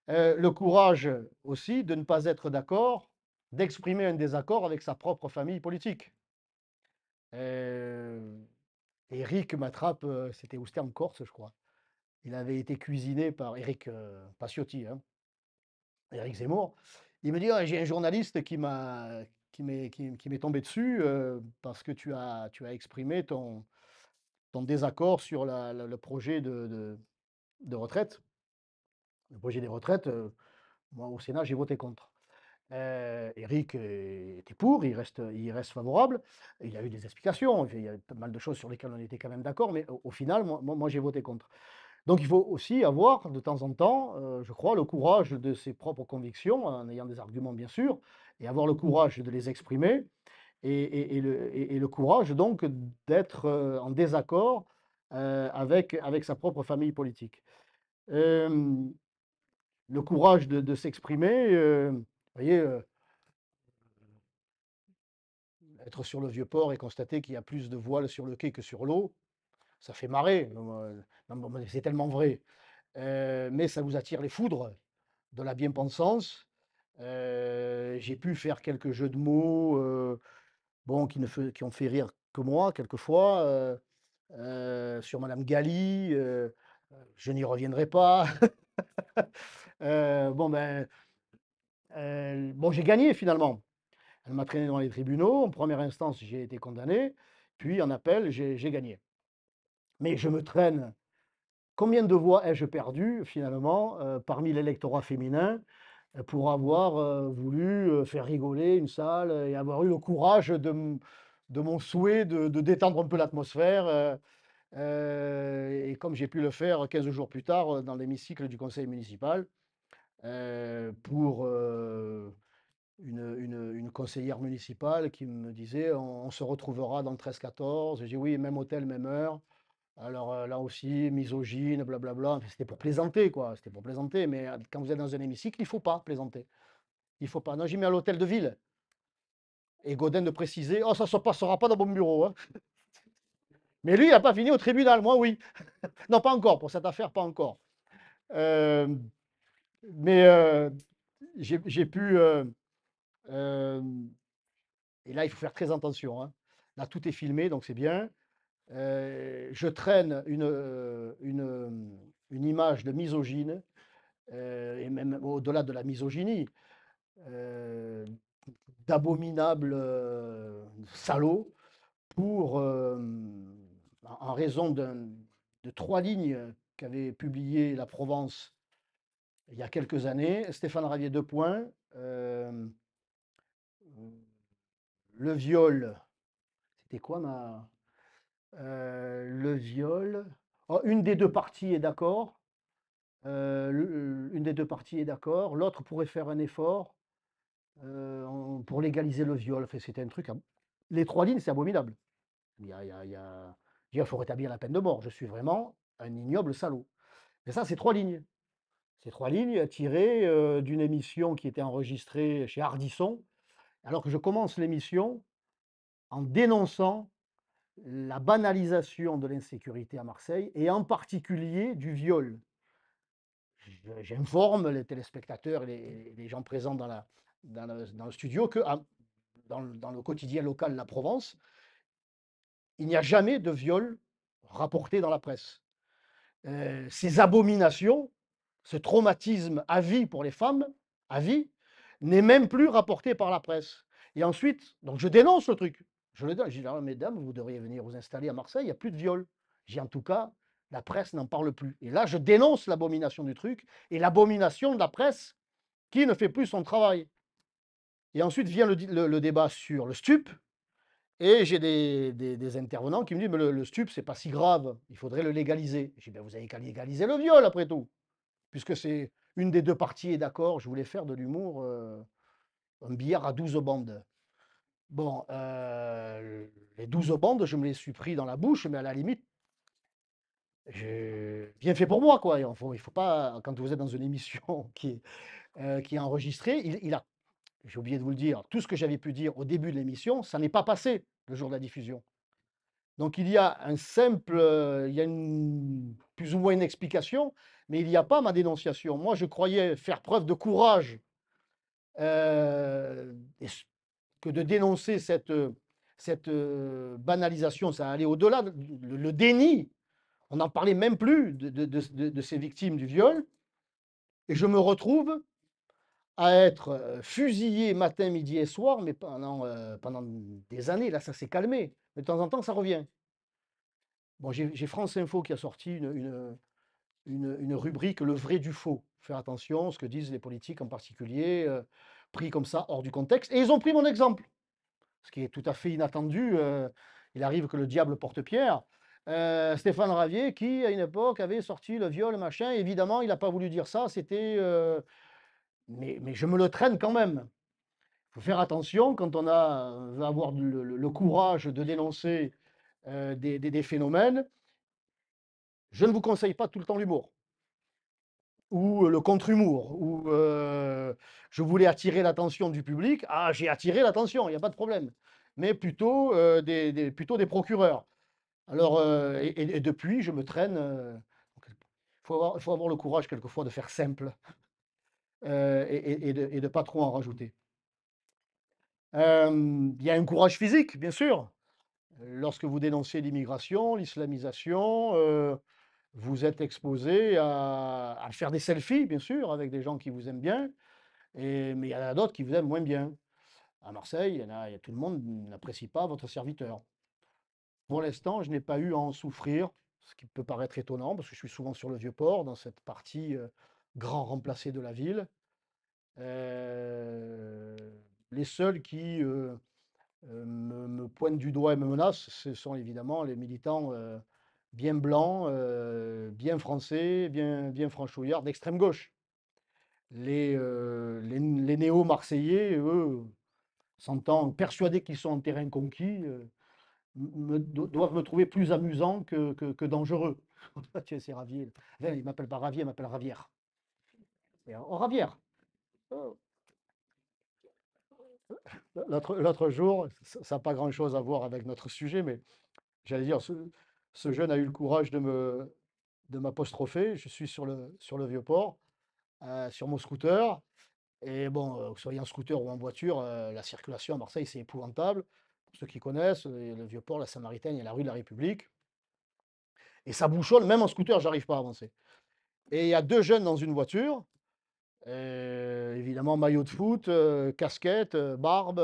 A: le courage aussi de ne pas être d'accord, d'exprimer un désaccord avec sa propre famille politique. Eric m'attrape, c'était où c'était en Corse, je crois. Il avait été cuisiné par Eric euh, Paciotti, Eric hein, Zemmour. Il me dit «Ah, J'ai un journaliste qui m'a qui m'est qui, tombé dessus euh, parce que tu as, tu as exprimé ton, ton désaccord sur le projet de, de, retraite. Le projet des retraites, euh, moi au Sénat, j'ai voté contre. Eric était pour, il reste, il reste favorable. Il y a eu des explications, il y a pas mal de choses sur lesquelles on était quand même d'accord, mais au, final, moi, moi j'ai voté contre. Donc il faut aussi avoir de temps en temps, euh, je crois, le courage de ses propres convictions, en ayant des arguments bien sûr, et avoir le mmh. courage de les exprimer, et, le, courage donc d'être euh, en désaccord euh, avec, avec sa propre famille politique. le courage de, de s'exprimer, vous voyez, être sur le vieux port et constater qu'il y a plus de voiles sur le quai que sur l'eau, ça fait marrer, c'est tellement vrai. Euh, mais ça vous attire les foudres de la bien-pensance. Euh, j'ai pu faire quelques jeux de mots euh, qui, ont fait rire que moi, quelquefois, sur Madame Gali. je n'y reviendrai pas. bon, ben, bon, j'ai gagné finalement. Elle m'a traîné dans les tribunaux. En première instance, j'ai été condamné. Puis en appel, j'ai gagné mais je me traîne. Combien de voix ai-je perdu finalement euh, parmi l'électorat féminin euh, pour avoir euh, voulu faire rigoler une salle et avoir eu le courage de, mon souhait de, détendre un peu l'atmosphère Et comme j'ai pu le faire 15 jours plus tard dans l'hémicycle du conseil municipal pour... Une, conseillère municipale qui me disait on, on se retrouvera dans 13-14. J'ai dit oui, même hôtel, même heure. Alors euh, là aussi, misogyne, blablabla. C'était pour plaisanter, quoi. C'était pour plaisanter. Mais euh, quand vous êtes dans un hémicycle, il ne faut pas plaisanter. Il ne faut pas. Non, j'y mets à l'hôtel de ville. Et Godin de préciser Oh, ça ne se passera pas dans mon bureau. Hein. Mais lui, il n'a pas fini au tribunal. Moi, oui. non, pas encore. Pour cette affaire, pas encore. Euh, mais j'ai pu. et là, il faut faire très attention. Hein. Là, tout est filmé, donc c'est bien. Euh, je traîne euh, euh, une, image de misogyne, et même au-delà de la misogynie, d'abominable salaud, pour, en raison de trois lignes qu'avait publié La Provence il y a quelques années, Stéphane Ravier deux le viol, c'était quoi ma... Euh, le viol. Oh, une des deux parties est d'accord. Euh, une des deux parties est d'accord. L'autre pourrait faire un effort euh, pour légaliser le viol. c'était un truc. Les trois lignes, c'est abominable. Il, il faut rétablir la peine de mort. Je suis vraiment un ignoble salaud. Mais ça, c'est trois lignes. C'est trois lignes tirées d'une émission qui était enregistrée chez Hardisson, alors que je commence l'émission en dénonçant la banalisation de l'insécurité à Marseille et en particulier du viol. J'informe les téléspectateurs et les, gens présents dans, le, studio que ah, dans le, quotidien local de La Provence, il n'y a jamais de viol rapporté dans la presse. Euh, ces abominations, ce traumatisme à vie pour les femmes, à vie, n'est même plus rapporté par la presse. Et ensuite, donc je dénonce le truc. Je le dis, ah, mesdames, vous devriez venir vous installer à Marseille, il n'y a plus de viol. J'ai en tout cas, la presse n'en parle plus. Et là, je dénonce l'abomination du truc et l'abomination de la presse qui ne fait plus son travail. Et ensuite vient le, débat sur le stup. Et j'ai des, intervenants qui me disent, mais le, stup, ce n'est pas si grave, il faudrait le légaliser. J'ai dis ben, « vous avez qu'à légaliser le viol, après tout. Puisque c'est une des deux parties est d'accord, je voulais faire de l'humour euh, un billard à 12 bandes. Bon, euh, les 12 bandes, je me les suis pris dans la bouche, mais à la limite, bien fait pour moi, quoi. Il faut, il faut pas, quand vous êtes dans une émission euh, qui est, enregistrée, il, a, j'ai oublié de vous le dire, tout ce que j'avais pu dire au début de l'émission, ça n'est pas passé le jour de la diffusion. Donc il y a un simple, il y a plus ou moins une explication, mais il n'y a pas ma dénonciation. Moi, je croyais faire preuve de courage euh, que de dénoncer cette, euh, cette euh, banalisation. Ça allait au-delà, le, déni. On n'en parlait même plus de, ces victimes du viol. Et je me retrouve à être euh, fusillé matin, midi et soir, mais pendant, pendant des années. Là, ça s'est calmé. Mais de temps en temps, ça revient. Bon, j'ai France Info qui a sorti une, une, rubrique Le vrai du faux. Faire attention, à ce que disent les politiques en particulier pris comme ça, hors du contexte. Et ils ont pris mon exemple, ce qui est tout à fait inattendu. Euh, il arrive que le diable porte pierre. Euh, Stéphane Ravier, qui à une époque avait sorti le viol, machin, évidemment, il n'a pas voulu dire ça, c'était. Euh, mais, mais, je me le traîne quand même. Il faut faire attention quand on a, veut avoir le, courage de dénoncer des, des, des phénomènes. Je ne vous conseille pas tout le temps l'humour ou le contre-humour, ou je voulais attirer l'attention du public, ah, j'ai attiré l'attention, il n'y a pas de problème. Mais plutôt, des, plutôt des procureurs. Alors, et, depuis, je me traîne. Il faut avoir, le courage, quelquefois, de faire simple et, et, de ne pas trop en rajouter. Il y a un courage physique, bien sûr. Lorsque vous dénoncez l'immigration, l'islamisation, vous êtes exposé à, faire des selfies, bien sûr, avec des gens qui vous aiment bien, et, mais il y en a d'autres qui vous aiment moins bien. À Marseille, y a, tout le monde n'apprécie pas votre serviteur. Pour l'instant, je n'ai pas eu à en souffrir, ce qui peut paraître étonnant, parce que je suis souvent sur le Vieux-Port, dans cette partie euh, grand remplacée de la ville. Euh, les seuls qui euh, me, me, pointent du doigt et me menacent, ce sont évidemment les militants bien blanc, euh, bien français, bien, bien franchouillard, d'extrême gauche. Les, euh, les, néo-marseillais, eux, s'entendent persuadés qu'ils sont en terrain conquis, euh, doivent me trouver plus amusant que, que, que dangereux. Ah, c'est Ravier. Enfin, il m'appelle pas Ravier, il m'appelle Ravière. Oh, Ravière L'autre jour, ça n'a pas grand-chose à voir avec notre sujet, mais j'allais dire, ce jeune a eu le courage de m'apostropher. Je suis sur le, vieux port, euh, sur mon scooter. Et bon, euh, que ce soit en scooter ou en voiture, euh, la circulation à Marseille, c'est épouvantable. Pour ceux qui connaissent, le vieux port, la Samaritaine, il y a la rue de la République. Et ça bouchonne, même en scooter, j'arrive pas à avancer. Et il y a deux jeunes dans une voiture. évidemment, maillot de foot, casquette, barbe,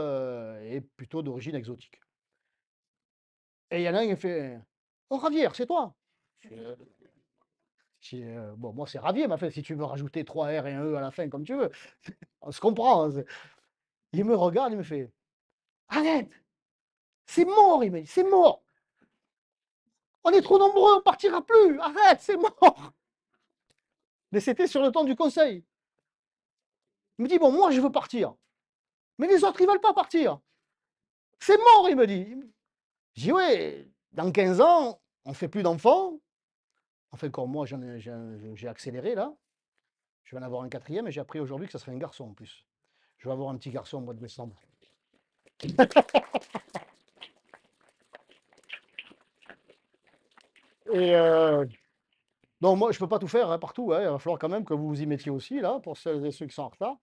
A: et plutôt d'origine exotique. Et il y en a un qui fait Oh, Ravière, c'est toi euh, euh, bon, moi, c'est Ravier, mais enfin, si tu veux rajouter 3 R et un E à la fin, comme tu veux, on se comprend. Hein, il me regarde, il me fait Arrête C'est mort, il me dit, c'est mort On est trop nombreux, on partira plus Arrête, c'est mort Mais c'était sur le temps du conseil. Il me dit Bon, moi, je veux partir. Mais les autres, ils veulent pas partir. C'est mort, il me dit. J'ai dit dans 15 ans, on fait plus d'enfants. Enfin, quand moi, j'ai accéléré là. Je vais en avoir un quatrième et j'ai appris aujourd'hui que ça serait un garçon en plus. Je vais avoir un petit garçon au mois de décembre. et euh... moi, je ne peux pas tout faire hein, partout. Hein. Il va falloir quand même que vous vous y mettiez aussi, là, pour celles et ceux qui sont en retard.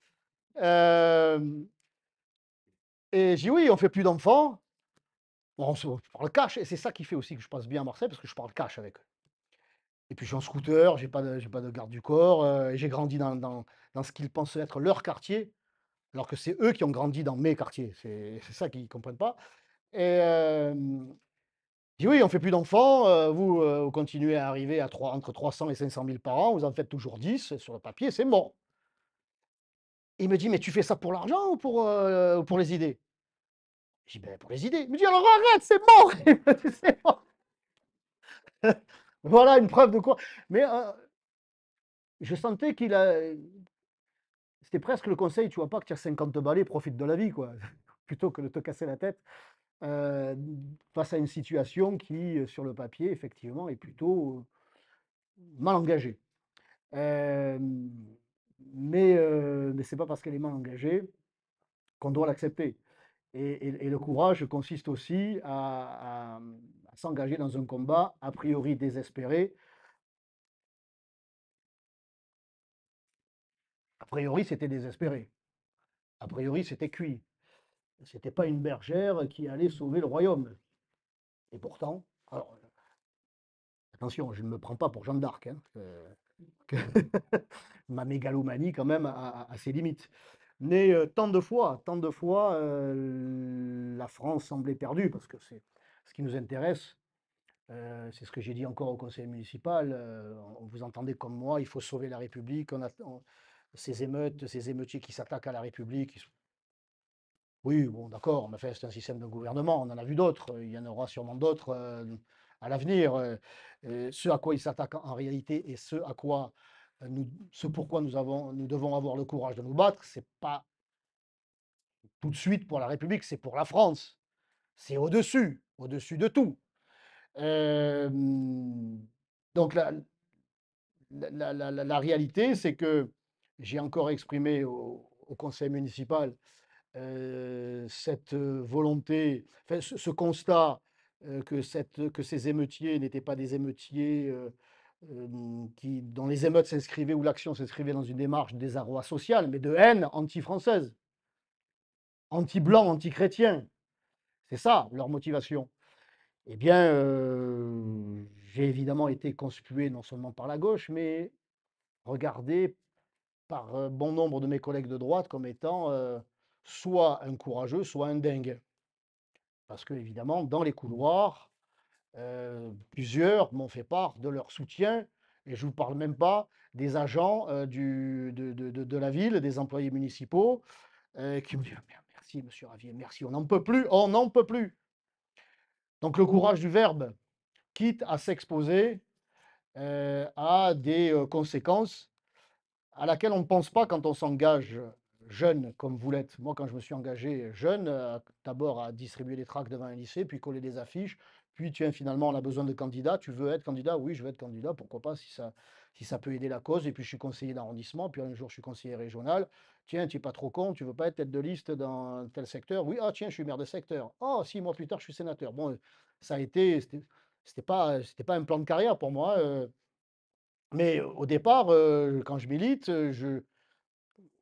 A: Euh, et j'ai oui, on fait plus d'enfants on parle cash, et c'est ça qui fait aussi que je passe bien à Marseille, parce que je parle cash avec eux. Et puis je suis en scooter, j'ai pas pas de garde du corps, euh, j'ai grandi dans, dans, ce qu'ils pensent être leur quartier, alors que c'est eux qui ont grandi dans mes quartiers. C'est, ça qu'ils ne comprennent pas. Et euh, je dis oui, on ne fait plus d'enfants, euh, euh, vous, continuez à arriver à entre 300 et 500 000 par an, vous en faites toujours 10, sur le papier, c'est bon. Il me dit, mais tu fais ça pour l'argent ou pour, pour les idées j'ai dit, bah, idées. Il me dit, alors arrête, c'est mort. voilà une preuve de quoi. Mais euh, je sentais qu'il a. C'était presque le conseil, tu vois pas que tu as 50 balais, profite de la vie, quoi. Plutôt que de te casser la tête euh, face à une situation qui, euh, sur le papier, effectivement, est plutôt mal engagée. mais mais n'est pas parce qu'elle est mal engagée qu'on doit l'accepter. Et, le courage consiste aussi à, s'engager dans un combat a priori désespéré. A priori, c'était désespéré. A priori, c'était cuit. Ce n'était pas une bergère qui allait sauver le royaume. Et pourtant, attention, je ne me prends pas pour Jeanne d'Arc. Hein, ma mégalomanie, quand même, a ses limites. Mais tant de fois, tant de fois, la France semblait perdue, parce que c'est ce qui nous intéresse. c'est ce que j'ai dit encore au conseil municipal. vous entendez comme moi, il faut sauver la République. On a, ces émeutes, ces émeutiers qui s'attaquent à la République. Oui, bon, d'accord, mais fait, c'est un système de gouvernement. On en a vu d'autres. Il y en aura sûrement d'autres à l'avenir. ce à quoi ils s'attaquent en réalité et ce à quoi euh, ce pourquoi nous, avons, nous devons avoir le courage de nous battre, c'est pas tout de suite pour la République, c'est pour la France. C'est au-dessus, au-dessus de tout. donc la, la, la, réalité, c'est que j'ai encore exprimé au, conseil municipal cette volonté, ce, constat que, cette, que, ces émeutiers n'étaient pas des émeutiers euh, qui, dont les émeutes s'inscrivaient ou l'action s'inscrivait dans une démarche désarroi social, mais de haine anti-française, anti-blanc, anti-chrétien. C'est ça leur motivation. Eh bien, euh, j'ai évidemment été conspué non seulement par la gauche, mais regardé par euh, bon nombre de mes collègues de droite comme étant soit un courageux, soit un dingue. Parce que, évidemment, dans les couloirs, euh, plusieurs m'ont fait part de leur soutien, et je ne vous parle même pas des agents euh, de, la ville, des employés municipaux, euh, qui oh, me disent Merci, monsieur Ravier, merci, on n'en peut plus, on n'en peut plus. Donc le courage du verbe, quitte à s'exposer à des conséquences à laquelle on ne pense pas quand on s'engage jeune comme vous l'êtes. Moi, quand je me suis engagé jeune, d'abord à distribuer des tracts devant un lycée, puis coller des affiches, puis, tiens, finalement, on a besoin de candidats. Tu veux être candidat Oui, je veux être candidat. Pourquoi pas si ça, si ça peut aider la cause. Et puis, je suis conseiller d'arrondissement. Puis, un jour, je suis conseiller régional. Tiens, tu n'es pas trop con. Tu veux pas être tête de liste dans tel secteur Oui, ah, tiens, je suis maire de secteur. Oh, six mois plus tard, je suis sénateur. Bon, euh, ça a été. C'était pas, pas un plan de carrière pour moi. Euh. mais euh, au départ, quand je milite, je,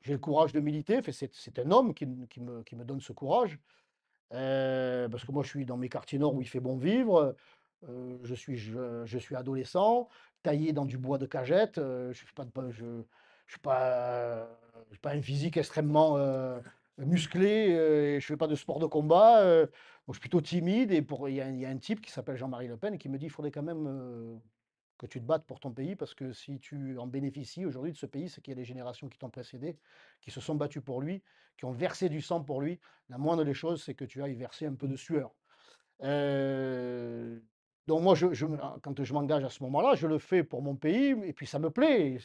A: j'ai le courage de militer. C'est un homme qui, qui, me, qui me donne ce courage. Euh, parce que moi, je suis dans mes quartiers nord où il fait bon vivre. Euh, je, suis, je, suis adolescent, taillé dans du bois de cagette. Euh, je ne suis, pas, je, je suis pas, pas un physique extrêmement musclé. et je ne fais pas de sport de combat. donc je suis plutôt timide. Et il y, a un type qui s'appelle Jean-Marie Le Pen qui me dit qu'il faudrait quand même que tu te battes pour ton pays, parce que si tu en bénéficies aujourd'hui de ce pays, c'est qu'il y a des générations qui t'ont précédé, qui se sont battues pour lui, qui ont versé du sang pour lui. La moindre des choses, c'est que tu ailles verser un peu de sueur. Euh, donc moi, je, quand je m'engage à ce moment-là, je le fais pour mon pays, et puis ça me plaît.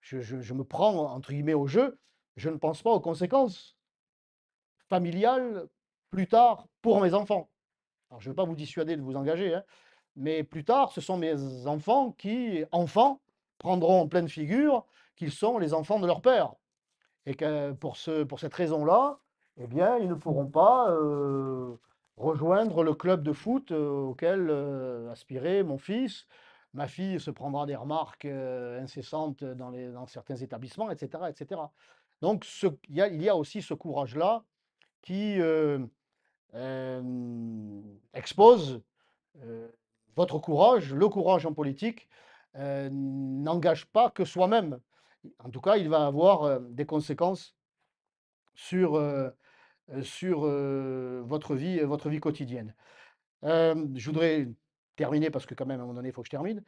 A: Je, me prends, entre guillemets, au jeu. Je ne pense pas aux conséquences familiales plus tard pour mes enfants. Alors, je ne veux pas vous dissuader de vous engager, hein, mais plus tard, ce sont mes enfants qui, enfants, prendront en pleine figure qu'ils sont les enfants de leur père. Et que pour, ce, pour cette raison-là, eh bien, ils ne pourront pas euh, rejoindre le club de foot euh, auquel euh, aspirait mon fils. Ma fille se prendra des remarques incessantes dans, les, dans, certains établissements, etc. etc. Donc, ce, il, y a, aussi ce courage-là qui expose votre courage, le courage en politique, euh, n'engage pas que soi-même. En tout cas, il va avoir euh, des conséquences sur, euh, sur votre, vie, votre vie quotidienne. je voudrais terminer, parce que quand même, à un moment donné, il faut que je termine.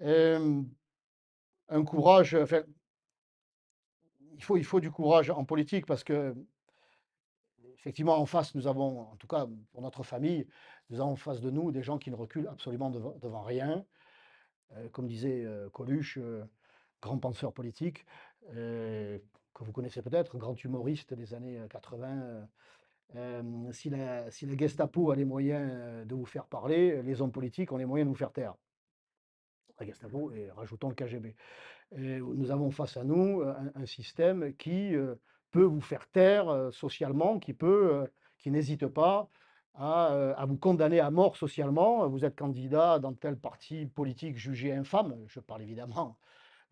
A: un courage, enfin, il faut, il faut du courage en politique, parce que, effectivement, en face, nous avons, en tout cas pour notre famille, nous avons en face de nous des gens qui ne reculent absolument devant, rien. Euh, comme disait euh, Coluche, euh, grand penseur politique, que vous connaissez peut-être, grand humoriste des années 80. si, la, Gestapo a les moyens de vous faire parler, les hommes politiques ont les moyens de vous faire taire la Gestapo et rajoutons le KGB. nous avons face à nous un, système qui peut vous faire taire socialement, qui peut, qui n'hésite pas euh, à, vous condamner à mort socialement. Vous êtes candidat dans tel parti politique jugé infâme. Je parle évidemment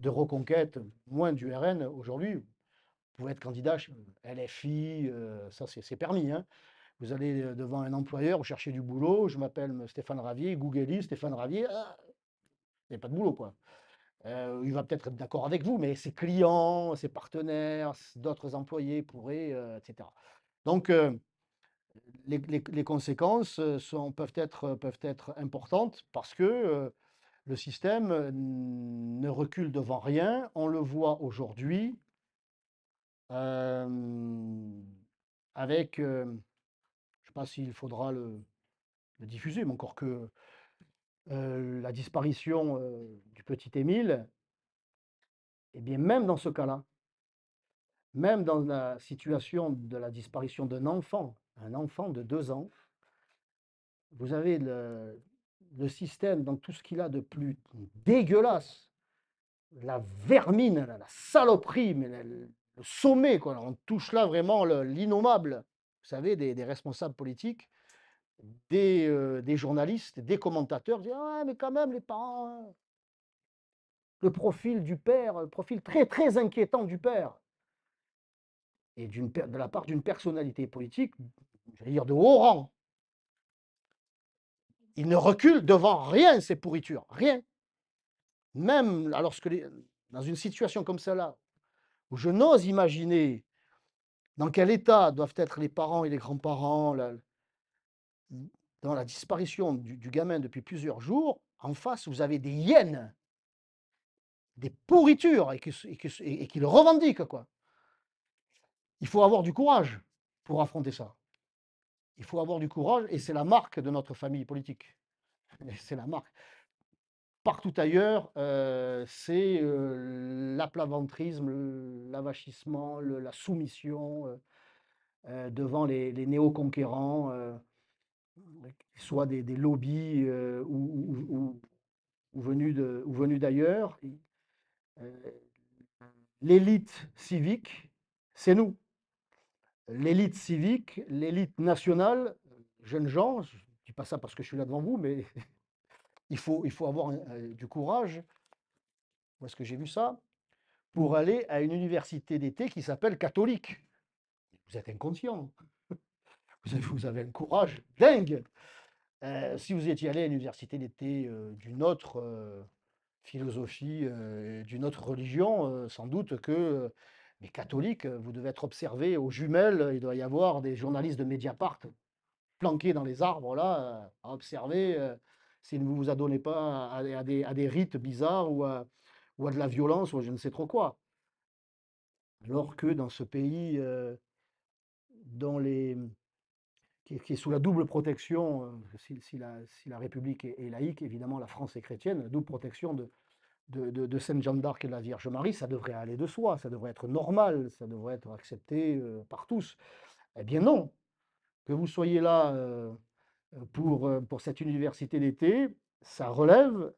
A: de reconquête, moins du RN aujourd'hui. Vous pouvez être candidat chez LFI, euh, ça c'est permis. Hein. Vous allez euh, devant un employeur, vous cherchez du boulot. Je m'appelle Stéphane Ravier, Google, Stéphane Ravier. Ah, il n'y a pas de boulot, quoi. il va peut-être être, d'accord avec vous, mais ses clients, ses partenaires, d'autres employés pourraient, etc. Donc, les, conséquences euh, euh, peuvent, être, importantes parce que euh, le système ne recule devant rien. On le voit aujourd'hui avec, je ne sais pas s'il faudra le, diffuser, mais encore que la disparition du petit Émile, eh bien même dans ce cas-là, même dans la situation de la disparition d'un enfant, un enfant de deux ans, vous avez le, système dans tout ce qu'il a de plus dégueulasse, la vermine, la, saloperie, mais le sommet, quoi. on touche là vraiment l'innommable, vous savez, des, responsables politiques, euh, des, journalistes, des commentateurs, disent «Ah, mais quand même, les parents, hein». le profil du père, le euh, profil très très inquiétant du père et de la part d'une personnalité politique, j'allais dire de haut rang. Il ne recule devant rien, ces pourritures, rien. Même lorsque, les, dans une situation comme celle-là, où je n'ose imaginer dans quel état doivent être les parents et les grands-parents dans la disparition du, gamin depuis plusieurs jours, en face, vous avez des hyènes, des pourritures, et qu'ils et et le revendiquent, quoi. Il faut avoir du courage pour affronter ça. Il faut avoir du courage et c'est la marque de notre famille politique. C'est la marque. Partout ailleurs, euh, c'est euh, l'aplaventrisme, l'avachissement, la soumission euh, devant les, néo-conquérants, soit des, lobbies ou venus d'ailleurs. L'élite civique, c'est nous l'élite civique, l'élite nationale, jeunes gens, je ne dis pas ça parce que je suis là devant vous, mais il, faut, il faut avoir du courage, où est-ce que j'ai vu ça, pour aller à une université d'été qui s'appelle catholique. Vous êtes inconscient. Vous avez, vous un courage dingue. Euh, si vous étiez allé à une université d'été euh, d'une autre euh, philosophie, d'une autre religion, sans doute que mais catholique, vous devez être observé aux jumelles. Il doit y avoir des journalistes de Mediapart planqués dans les arbres, là, à observer s'ils euh, si vous ne vous adonnez pas à, des, rites bizarres ou à, de la violence ou je ne sais trop quoi. Alors que dans ce pays euh, les, qui, est sous la double protection, euh, si, la, République est, est laïque, évidemment la France est chrétienne, la double protection de, de, de, de, Sainte Jeanne d'Arc et de la Vierge Marie, ça devrait aller de soi, ça devrait être normal, ça devrait être accepté euh, par tous. Eh bien non, que vous soyez là euh, euh, pour, pour cette université d'été, ça relève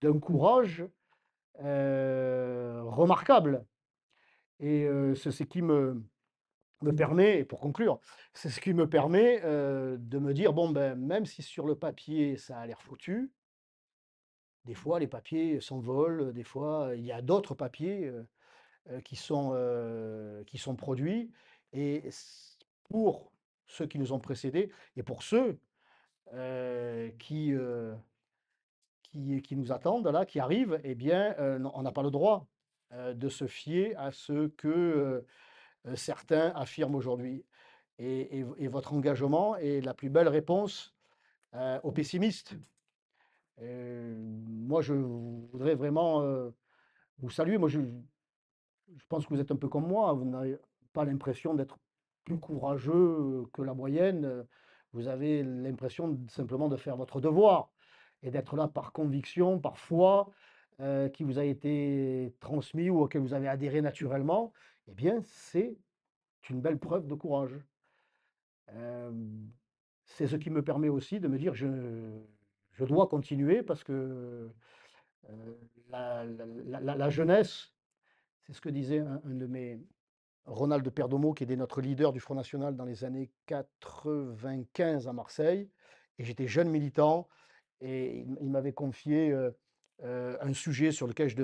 A: d'un courage remarquable. Et c'est ce qui me, me permet, pour conclure, c'est ce qui me permet de me dire, bon, ben, même si sur le papier ça a l'air foutu, des fois, les papiers s'envolent, des fois, il y a d'autres papiers qui, sont, qui sont produits. Et pour ceux qui nous ont précédés et pour ceux qui, qui, qui, nous attendent, là, qui arrivent, eh bien, on n'a pas le droit de se fier à ce que certains affirment aujourd'hui. Et, et, votre engagement est la plus belle réponse aux pessimistes. Euh, moi, je voudrais vraiment euh, vous saluer. Moi, je, je, pense que vous êtes un peu comme moi. Hein. Vous n'avez pas l'impression d'être plus courageux que la moyenne. Euh, vous avez l'impression simplement de faire votre devoir et d'être là par conviction, par foi, qui vous a été transmis ou auquel vous avez adhéré naturellement. Eh bien, c'est une belle preuve de courage. c'est ce qui me permet aussi de me dire je, je dois continuer parce que euh, la, jeunesse, c'est ce que disait un, de mes, Ronald de Perdomo, qui était notre leader du Front National dans les années 95 à Marseille. Et j'étais jeune militant et il m'avait confié euh, euh, un sujet sur lequel je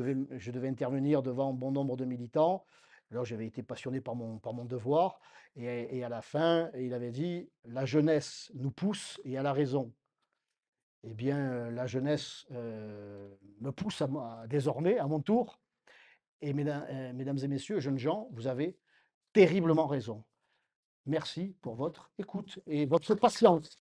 A: devais, intervenir devant bon nombre de militants. Alors j'avais été passionné par mon, devoir et, et à la fin, il avait dit La jeunesse nous pousse et elle a raison eh bien, la jeunesse euh, me pousse à, désormais, à mon tour. Et euh, mesdames et messieurs, jeunes gens, vous avez terriblement raison. Merci pour votre écoute et votre patience.